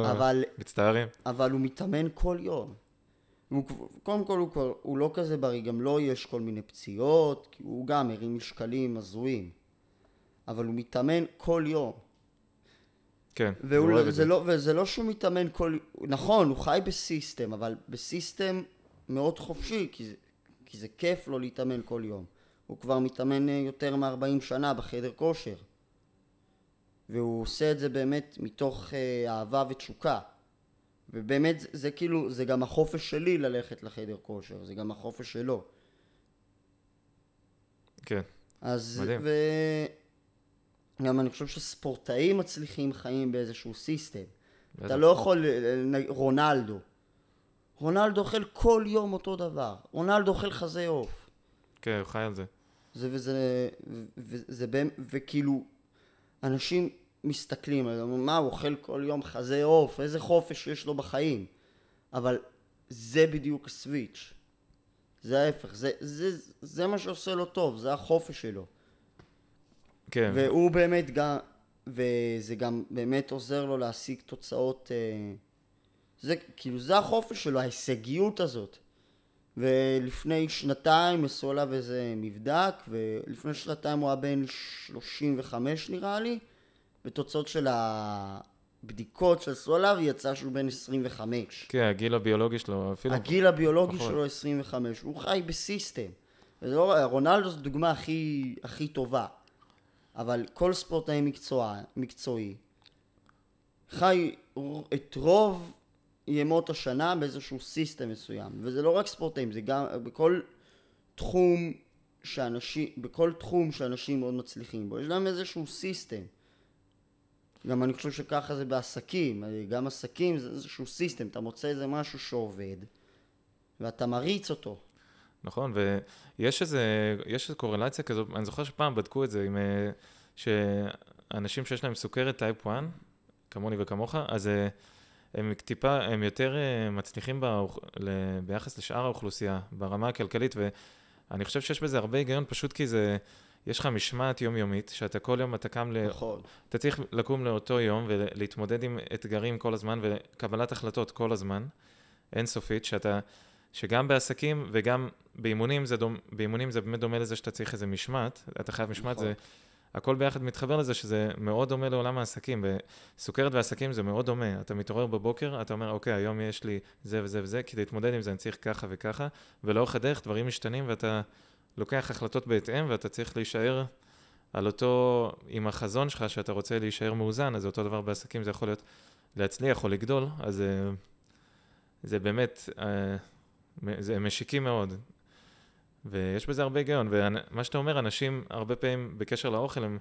מצטערים. אבל הוא מתאמן כל יום. הוא, קודם כל הוא, כבר, הוא לא כזה בריא, גם לו לא יש כל מיני פציעות, כי הוא גם מרים משקלים הזויים, אבל הוא מתאמן כל יום. כן, הוא אוהב לא- את זה לא, וזה לא שהוא מתאמן כל... נכון, הוא חי בסיסטם, אבל בסיסטם מאוד חופשי, כי זה, כי זה כיף לו להתאמן כל יום. הוא כבר מתאמן אה, יותר מ-40 שנה בחדר כושר. והוא עושה את זה באמת מתוך אה, אהבה ותשוקה. ובאמת זה, זה כאילו, זה גם החופש שלי ללכת לחדר כושר, זה גם החופש שלו. כן, אז מדהים. ו... גם אני חושב שספורטאים מצליחים חיים באיזשהו סיסטם. בטח. אתה לא יכול, אה, רונלדו, רונלד אוכל כל יום אותו דבר. רונלד אוכל חזה עוף. כן, הוא חי על זה. זה וזה, וזה באמת, וכאילו, אנשים מסתכלים, מה, הוא אוכל כל יום חזה עוף, איזה חופש יש לו בחיים. אבל זה בדיוק הסוויץ'. זה ההפך, זה, זה, זה מה שעושה לו טוב, זה החופש שלו. כן. והוא באמת גם, וזה גם באמת עוזר לו להשיג תוצאות אה, זה כאילו, זה החופש שלו, ההישגיות הזאת. ולפני שנתיים עשו עליו איזה מבדק, ולפני שנתיים הוא היה בן 35 נראה לי, ותוצאות של הבדיקות שעשו עליו יצא שהוא בן 25. כן, הגיל הביולוגי שלו אפילו... הגיל הביולוגי פחות. שלו 25, הוא חי בסיסטם. לא- רונלדו זו דוגמה הכי, הכי טובה, אבל כל ספורטאי מקצוע, מקצועי חי את רוב ימות השנה באיזשהו סיסטם מסוים. וזה לא רק ספורטאים, זה גם בכל תחום שאנשים, בכל תחום שאנשים מאוד מצליחים בו, יש להם איזשהו סיסטם. גם אני חושב שככה זה בעסקים, אה, גם עסקים זה איזשהו סיסטם, אתה מוצא איזה משהו שעובד ואתה מריץ אותו. נכון, ויש איזה, יש איזה קורלציה כזו, אני זוכר שפעם בדקו את זה עם, אה, שאנשים שיש להם סוכרת טייפ 1, כמוני וכמוך, אז אה, הם טיפה, הם יותר אה, מצליחים באוכ... ל... ביחס לשאר האוכלוסייה, ברמה הכלכלית, ואני חושב שיש בזה הרבה היגיון, פשוט כי זה, יש לך משמעת יומיומית, שאתה כל יום אתה קם ל... נכון. אתה צריך לקום לאותו יום ולהתמודד עם אתגרים כל הזמן, וקבלת החלטות כל הזמן, אינסופית, שאתה... שגם בעסקים וגם באימונים זה, דומ... באימונים זה באמת דומה לזה שאתה צריך איזה משמעת, אתה חייב משמעת, נכון. זה הכל ביחד מתחבר לזה שזה מאוד דומה לעולם העסקים. בסוכרת ועסקים זה מאוד דומה. אתה מתעורר בבוקר, אתה אומר, אוקיי, היום יש לי זה וזה וזה, כדי להתמודד עם זה אני צריך ככה וככה, ולאורך הדרך דברים משתנים ואתה לוקח החלטות בהתאם, ואתה צריך להישאר על אותו, עם החזון שלך שאתה רוצה להישאר מאוזן, אז אותו דבר בעסקים זה יכול להיות להצליח או לגדול, אז אה, זה באמת, אה, זה משיקים מאוד. ויש בזה הרבה היגיון, ומה שאתה אומר, אנשים הרבה פעמים בקשר לאוכל הם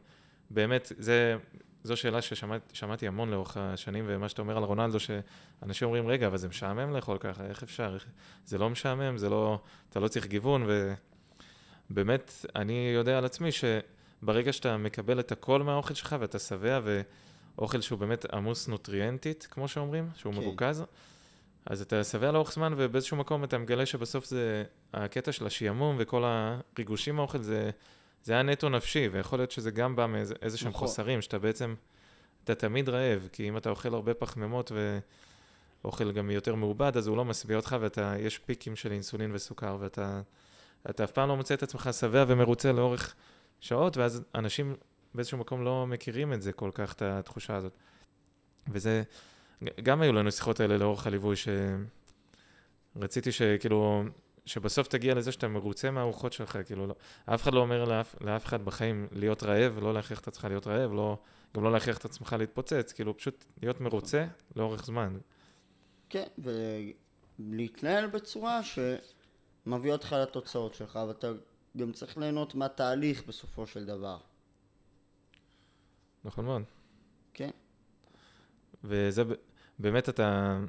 באמת, זה, זו שאלה ששמעתי המון לאורך השנים, ומה שאתה אומר על רונלדו, שאנשים אומרים, רגע, אבל זה משעמם לאכול ככה, איך אפשר? איך... זה לא משעמם, זה לא, אתה לא צריך גיוון, ובאמת, אני יודע על עצמי שברגע שאתה מקבל את הכל מהאוכל שלך ואתה שבע, ואוכל שהוא באמת עמוס נוטריאנטית, כמו שאומרים, שהוא okay. כן. מרוכז, אז אתה שבע לאורך זמן, ובאיזשהו מקום אתה מגלה שבסוף זה, הקטע של השעמום וכל הריגושים מהאוכל זה, זה היה נטו נפשי, ויכול להיות שזה גם בא מאיזה שהם נכון. חוסרים, שאתה בעצם, אתה תמיד רעב, כי אם אתה אוכל הרבה פחמימות ואוכל גם יותר מעובד, אז הוא לא משביע אותך, ואתה, יש פיקים של אינסולין וסוכר, ואתה, אתה אף פעם לא מוצא את עצמך שבע ומרוצה לאורך שעות, ואז אנשים באיזשהו מקום לא מכירים את זה כל כך, את התחושה הזאת. וזה... גם היו לנו שיחות האלה לאורך הליווי, שרציתי שכאילו, שבסוף תגיע לזה שאתה מרוצה מהרוחות שלך, כאילו, לא, אף אחד לא אומר לאף, לאף אחד בחיים להיות רעב, לא להכריח את עצמך להיות רעב, לא, גם לא להכריח את עצמך להתפוצץ, כאילו, פשוט להיות מרוצה לאורך זמן. כן, ולהתנהל בצורה שמביא אותך לתוצאות שלך, ואתה גם צריך ליהנות מהתהליך בסופו של דבר. נכון מאוד. וזה באמת אתה...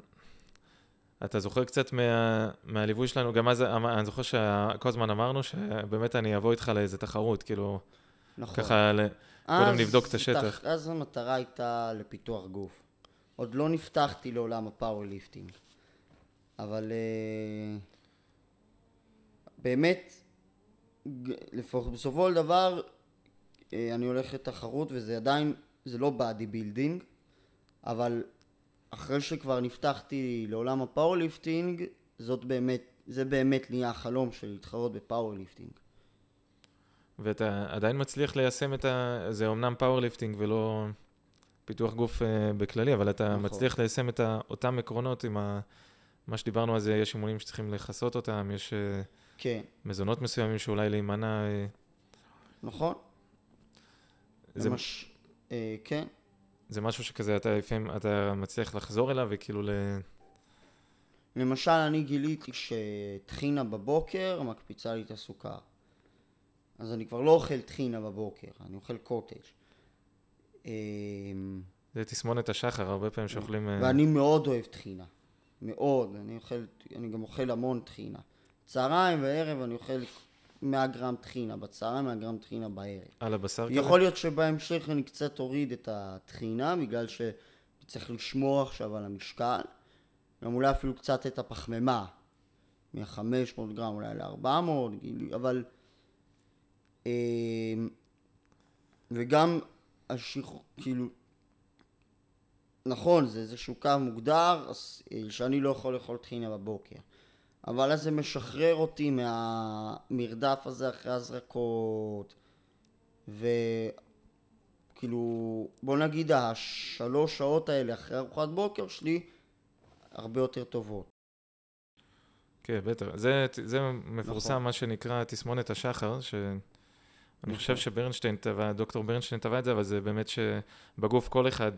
אתה זוכר קצת מה, מהליווי שלנו, גם אז אמ, אני זוכר שכל הזמן אמרנו שבאמת אני אבוא איתך לאיזה תחרות, כאילו, נכון. ככה ל, קודם לבדוק את השטח. תח, אז המטרה הייתה לפיתוח גוף. עוד לא נפתחתי לעולם הפאורליפטינג, אבל אה, באמת, בסופו של דבר, אה, אני הולך לתחרות וזה עדיין, זה לא באדי בילדינג, אבל אחרי שכבר נפתחתי לעולם הפאורליפטינג, זאת באמת, זה באמת נהיה החלום של להתחרות בפאורליפטינג. ואתה עדיין מצליח ליישם את ה... זה אמנם פאורליפטינג ולא פיתוח גוף אה, בכללי, אבל אתה נכון. מצליח ליישם את אותם עקרונות עם ה... מה שדיברנו על זה, יש אימונים שצריכים לכסות אותם, יש אה, כן. מזונות מסוימים שאולי להימנע. אה. נכון. זה... למש... אה, כן. זה משהו שכזה, אתה לפעמים, אתה מצליח לחזור אליו וכאילו ל... למשל, אני גיליתי שטחינה בבוקר מקפיצה לי את הסוכר. אז אני כבר לא אוכל טחינה בבוקר, אני אוכל קוטג'. אמ, זה תסמונת השחר, הרבה פעמים שאוכלים... אה, ואני מאוד אוהב טחינה. מאוד. אני אוכל, אני גם אוכל המון טחינה. צהריים וערב אני אוכל 100 גרם טחינה בצהריים, 100 גרם טחינה בערב. על הבשר כזה? כן. יכול להיות שבהמשך אני קצת אוריד את הטחינה, בגלל שצריך לשמור עכשיו על המשקל, גם אולי אפילו קצת את הפחמימה, מ-500 גרם אולי ל-400, אבל... אמ, וגם השחרור, כאילו... נכון, זה איזשהו קו מוגדר, אה, שאני לא יכול לאכול טחינה בבוקר. אבל אז זה משחרר אותי מהמרדף הזה אחרי הזרקות, וכאילו, בוא נגיד השלוש שעות האלה אחרי ארוחת בוקר שלי, הרבה יותר טובות. כן, בטח. זה, זה מפורסם, נכון. מה שנקרא תסמונת השחר, ש... אני נכון. חושב שברנשטיין טבע, דוקטור ברנשטיין טבע את זה, אבל זה באמת שבגוף כל אחד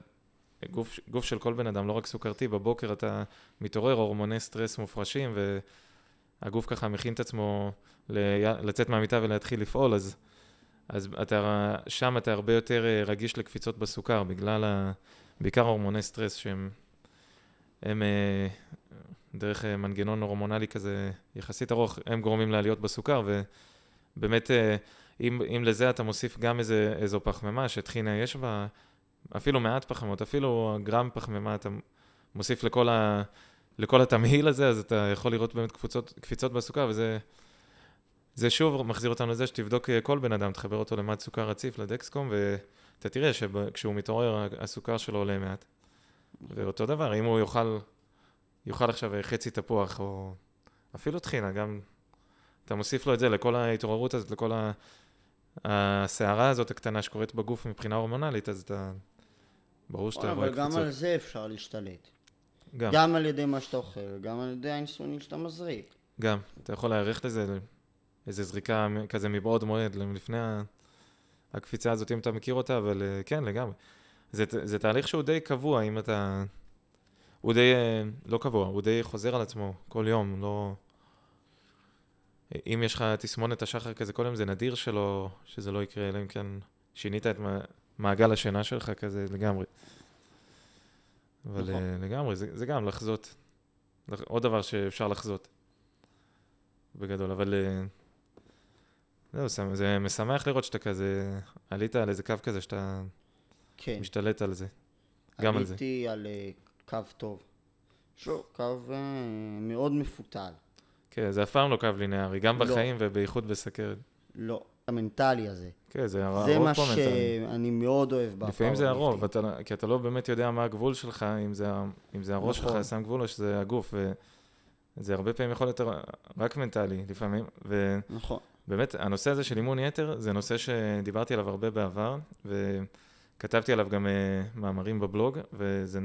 גוף, גוף של כל בן אדם, לא רק סוכרתי, בבוקר אתה מתעורר, הורמוני סטרס מופרשים, והגוף ככה מכין את עצמו ל... לצאת מהמיטה ולהתחיל לפעול, אז, אז אתה, שם אתה הרבה יותר אה, רגיש לקפיצות בסוכר, בגלל ה... בעיקר הורמוני סטרס שהם הם, אה, דרך אה, מנגנון הורמונלי כזה יחסית ארוך, הם גורמים לעליות בסוכר, ובאמת, אם, אם לזה אתה מוסיף גם איזה איזו פחמימה שטחינה יש בה, אפילו מעט פחמות, אפילו גרם פחמימה אתה מוסיף לכל, ה, לכל התמהיל הזה, אז אתה יכול לראות באמת קפוצות, קפיצות בסוכר, וזה... זה שוב מחזיר אותנו לזה שתבדוק אה, כל בן אדם, תחבר אותו למד סוכר רציף, לדקסקום, ואתה תראה שכשהוא מתעורר, הסוכר שלו עולה מעט. ואותו דבר, אם הוא יאכל, יאכל עכשיו אה, חצי תפוח, או אפילו טחינה, גם אתה מוסיף לו את זה לכל ההתעוררות הזאת, לכל ה... הסערה הזאת הקטנה שקורית בגוף מבחינה הורמונלית, אז אתה... ברור שאתה רואה קפיצות. אבל גם על זה אפשר להשתלט. גם. גם על ידי מה שאתה אוכל, גם על ידי האינסולין שאתה מזריק. גם. אתה יכול להעריך לזה איזה זריקה כזה מבעוד מועד, לפני הקפיצה הזאת, אם אתה מכיר אותה, אבל אה, כן, לגמרי. זה, זה תהליך שהוא די קבוע, אם אתה... הוא די... אה, לא קבוע, הוא די חוזר על עצמו כל יום, לא... אם יש לך תסמונת השחר כזה כל יום, זה נדיר שלא, שזה לא יקרה, אלא אם כן שינית את מעגל השינה שלך כזה לגמרי. אבל נכון. אה, לגמרי, זה, זה גם לחזות. עוד דבר שאפשר לחזות. בגדול, אבל... אה, זהו, זה משמח לראות שאתה כזה, עלית על איזה קו כזה שאתה כן. משתלט על זה. גם על זה. עליתי על אה, קו טוב. שוב, קו מאוד מפותל. כן, זה אף פעם לא קו לינארי, גם לא. בחיים לא. ובייחוד בסכרת. לא, המנטלי הזה. כן, זה הרוב פה מנטלי. זה מה שאני מאוד אוהב בהפעה. לפעמים זה הרוב, אתה, לא- כי אתה לא באמת יודע מה הגבול שלך, אם זה, אם זה הראש נכון. שלך שם גבול או שזה הגוף. זה הרבה פעמים יכול להיות רק מנטלי, לפעמים. ו... נכון. באמת, הנושא הזה של אימון יתר, זה נושא שדיברתי עליו הרבה בעבר, וכתבתי עליו גם אה, מאמרים בבלוג, וזה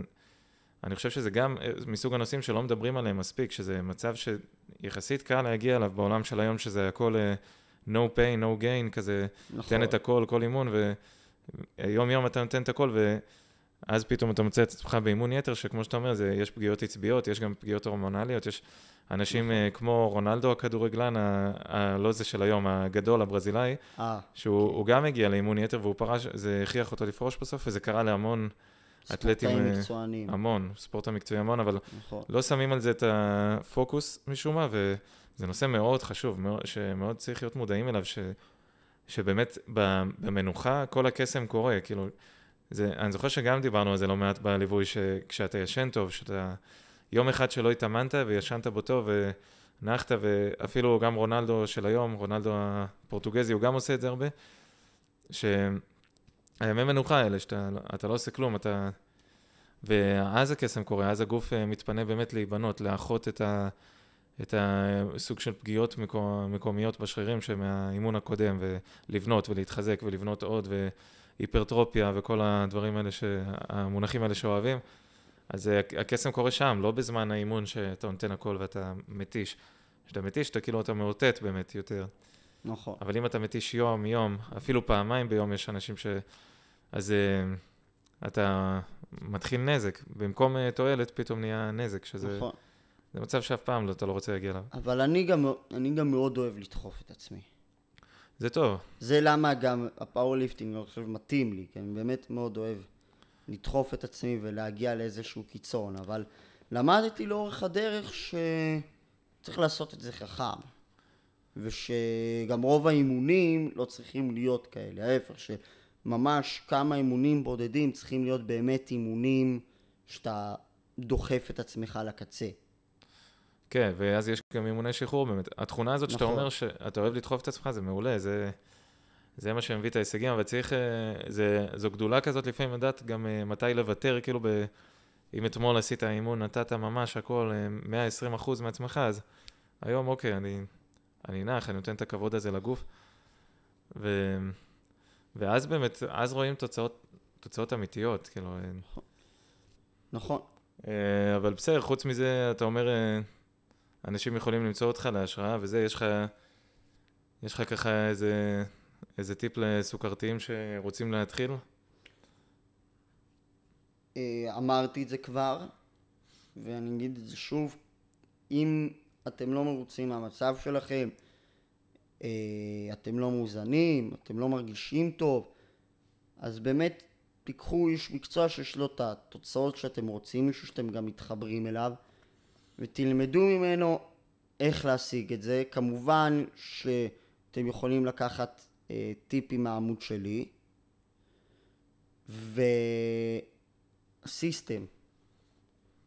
אני חושב שזה גם אה, מסוג הנושאים שלא מדברים עליהם מספיק, שזה מצב שיחסית קל להגיע אליו בעולם של היום, שזה הכל uh, no pain, no gain, כזה, נכון. תן את הכל, כל אימון, ויום יום אתה נותן את הכל, ואז פתאום אתה מוצא את עצמך באימון יתר, שכמו שאתה אומר, זה, יש פגיעות עצביות, יש גם פגיעות הורמונליות, יש אנשים נכון. uh, כמו רונלדו הכדורגלן, הלא זה של היום, הגדול, הברזילאי, אה. שהוא כן. גם הגיע לאימון יתר והוא פרש, זה הכריח אותו לפרוש בסוף, וזה קרה להמון... לה אתלטים... ספורטאים אה, מקצוענים. המון, ספורט המקצועי המון, אבל נכון. לא שמים על זה את הפוקוס משום מה, וזה נושא מאוד חשוב, מאוד, שמאוד צריך להיות מודעים אליו, ש, שבאמת במנוחה כל הקסם קורה, כאילו, זה, אני זוכר שגם דיברנו על זה לא מעט בליווי, שכשאתה ישן טוב, שאתה יום אחד שלא התאמנת וישנת בו טוב, ונחת, ואפילו גם רונלדו של היום, רונלדו הפורטוגזי, הוא גם עושה את זה הרבה, הימי מנוחה האלה, שאתה לא, לא עושה כלום, אתה... ואז הקסם קורה, אז הגוף אה, מתפנה באמת להיבנות, לאחות את, ה, את הסוג של פגיעות מקום, מקומיות בשרירים שמהאימון הקודם, ולבנות ולהתחזק ולבנות עוד, והיפרטרופיה וכל הדברים האלה, ש, המונחים האלה שאוהבים. אז אה, הקסם קורה שם, לא בזמן האימון שאתה נותן הכל ואתה מתיש. כשאתה מתיש, אתה כאילו, אתה מאותת באמת יותר. נכון. אבל אם אתה מתיש יום, יום, אפילו פעמיים ביום, יש אנשים ש... אז uh, אתה מתחיל נזק. במקום uh, תועלת, פתאום נהיה נזק, שזה... נכון. זה מצב שאף פעם לא, אתה לא רוצה להגיע אליו. אבל אני גם, אני גם מאוד אוהב לדחוף את עצמי. זה טוב. זה למה גם הפאורליפטינג עכשיו מתאים לי, כי אני באמת מאוד אוהב לדחוף את עצמי ולהגיע לאיזשהו קיצון, אבל למדתי לאורך הדרך שצריך לעשות את זה חכם. ושגם רוב האימונים לא צריכים להיות כאלה, ההפך, שממש כמה אימונים בודדים צריכים להיות באמת אימונים שאתה דוחף את עצמך לקצה. כן, ואז יש גם אימוני שחרור באמת. התכונה הזאת נכון. שאתה אומר שאתה אוהב לדחוף את עצמך, זה מעולה, זה, זה מה שמביא את ההישגים, אבל צריך, אה, זה, זו גדולה כזאת לפעמים לדעת גם אה, מתי לוותר, כאילו ב... אם אתמול עשית אימון, נתת ממש הכל 120% אה, מעצמך, אז היום, אוקיי, אני אני נח, אני נותן את הכבוד הזה לגוף. ו... ואז באמת, אז רואים תוצאות, תוצאות אמיתיות, כאילו... אה. נכון. אה, אבל בסדר, חוץ מזה, אתה אומר, אה, אנשים יכולים למצוא אותך להשראה, וזה, יש לך, יש לך ככה איזה, איזה טיפ לסוכרתיים שרוצים להתחיל? אמרתי את זה כבר, ואני אגיד את זה שוב, אם אתם לא מרוצים מהמצב שלכם, אה, אתם לא מאוזנים, אתם לא מרגישים טוב, אז באמת תיקחו איש מקצוע שיש לו את התוצאות שאתם רוצים, מישהו שאתם גם מתחברים אליו, ותלמדו ממנו איך להשיג את זה. כמובן שאתם יכולים לקחת אה, טיפים מהעמוד שלי, וסיסטם.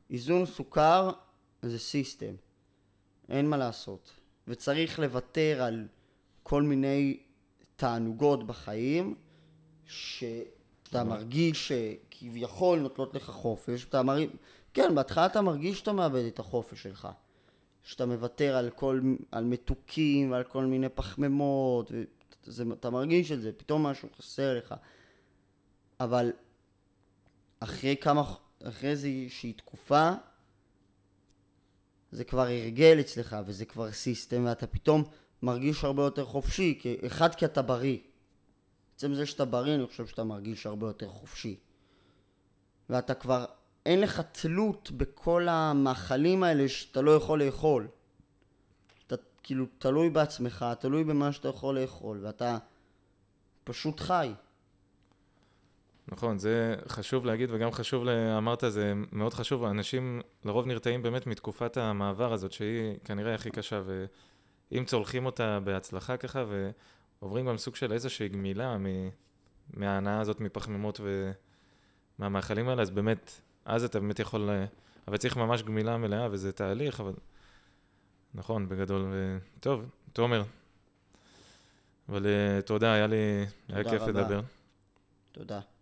איזון סוכר זה סיסטם. אין מה לעשות. וצריך לוותר על כל מיני תענוגות בחיים, שאתה מרגיש שכביכול נותנות לך חופש, אתה מרגיש, כן, בהתחלה אתה מרגיש שאתה מאבד את החופש שלך. שאתה מוותר על כל, על מתוקים ועל כל מיני פחמימות, וזה, אתה מרגיש את זה, פתאום משהו חסר לך. אבל אחרי כמה, אחרי איזושהי תקופה, זה כבר הרגל אצלך וזה כבר סיסטם ואתה פתאום מרגיש הרבה יותר חופשי, כי, אחד כי אתה בריא. בעצם זה שאתה בריא אני חושב שאתה מרגיש הרבה יותר חופשי. ואתה כבר, אין לך תלות בכל המאכלים האלה שאתה לא יכול לאכול. אתה כאילו תלוי בעצמך, תלוי במה שאתה יכול לאכול, ואתה פשוט חי. נכון, זה חשוב להגיד וגם חשוב, אמרת, זה מאוד חשוב, אנשים לרוב נרתעים באמת מתקופת המעבר הזאת, שהיא כנראה הכי קשה, ואם צולחים אותה בהצלחה ככה, ועוברים גם סוג של איזושהי גמילה מ... מההנאה הזאת מפחמימות ומהמאכלים האלה, אז באמת, אז אתה באמת יכול, אבל צריך ממש גמילה מלאה, וזה תהליך, אבל... נכון, בגדול, ו... טוב, תומר. אבל אה, תודה, היה לי, היה כיף לדבר. תודה.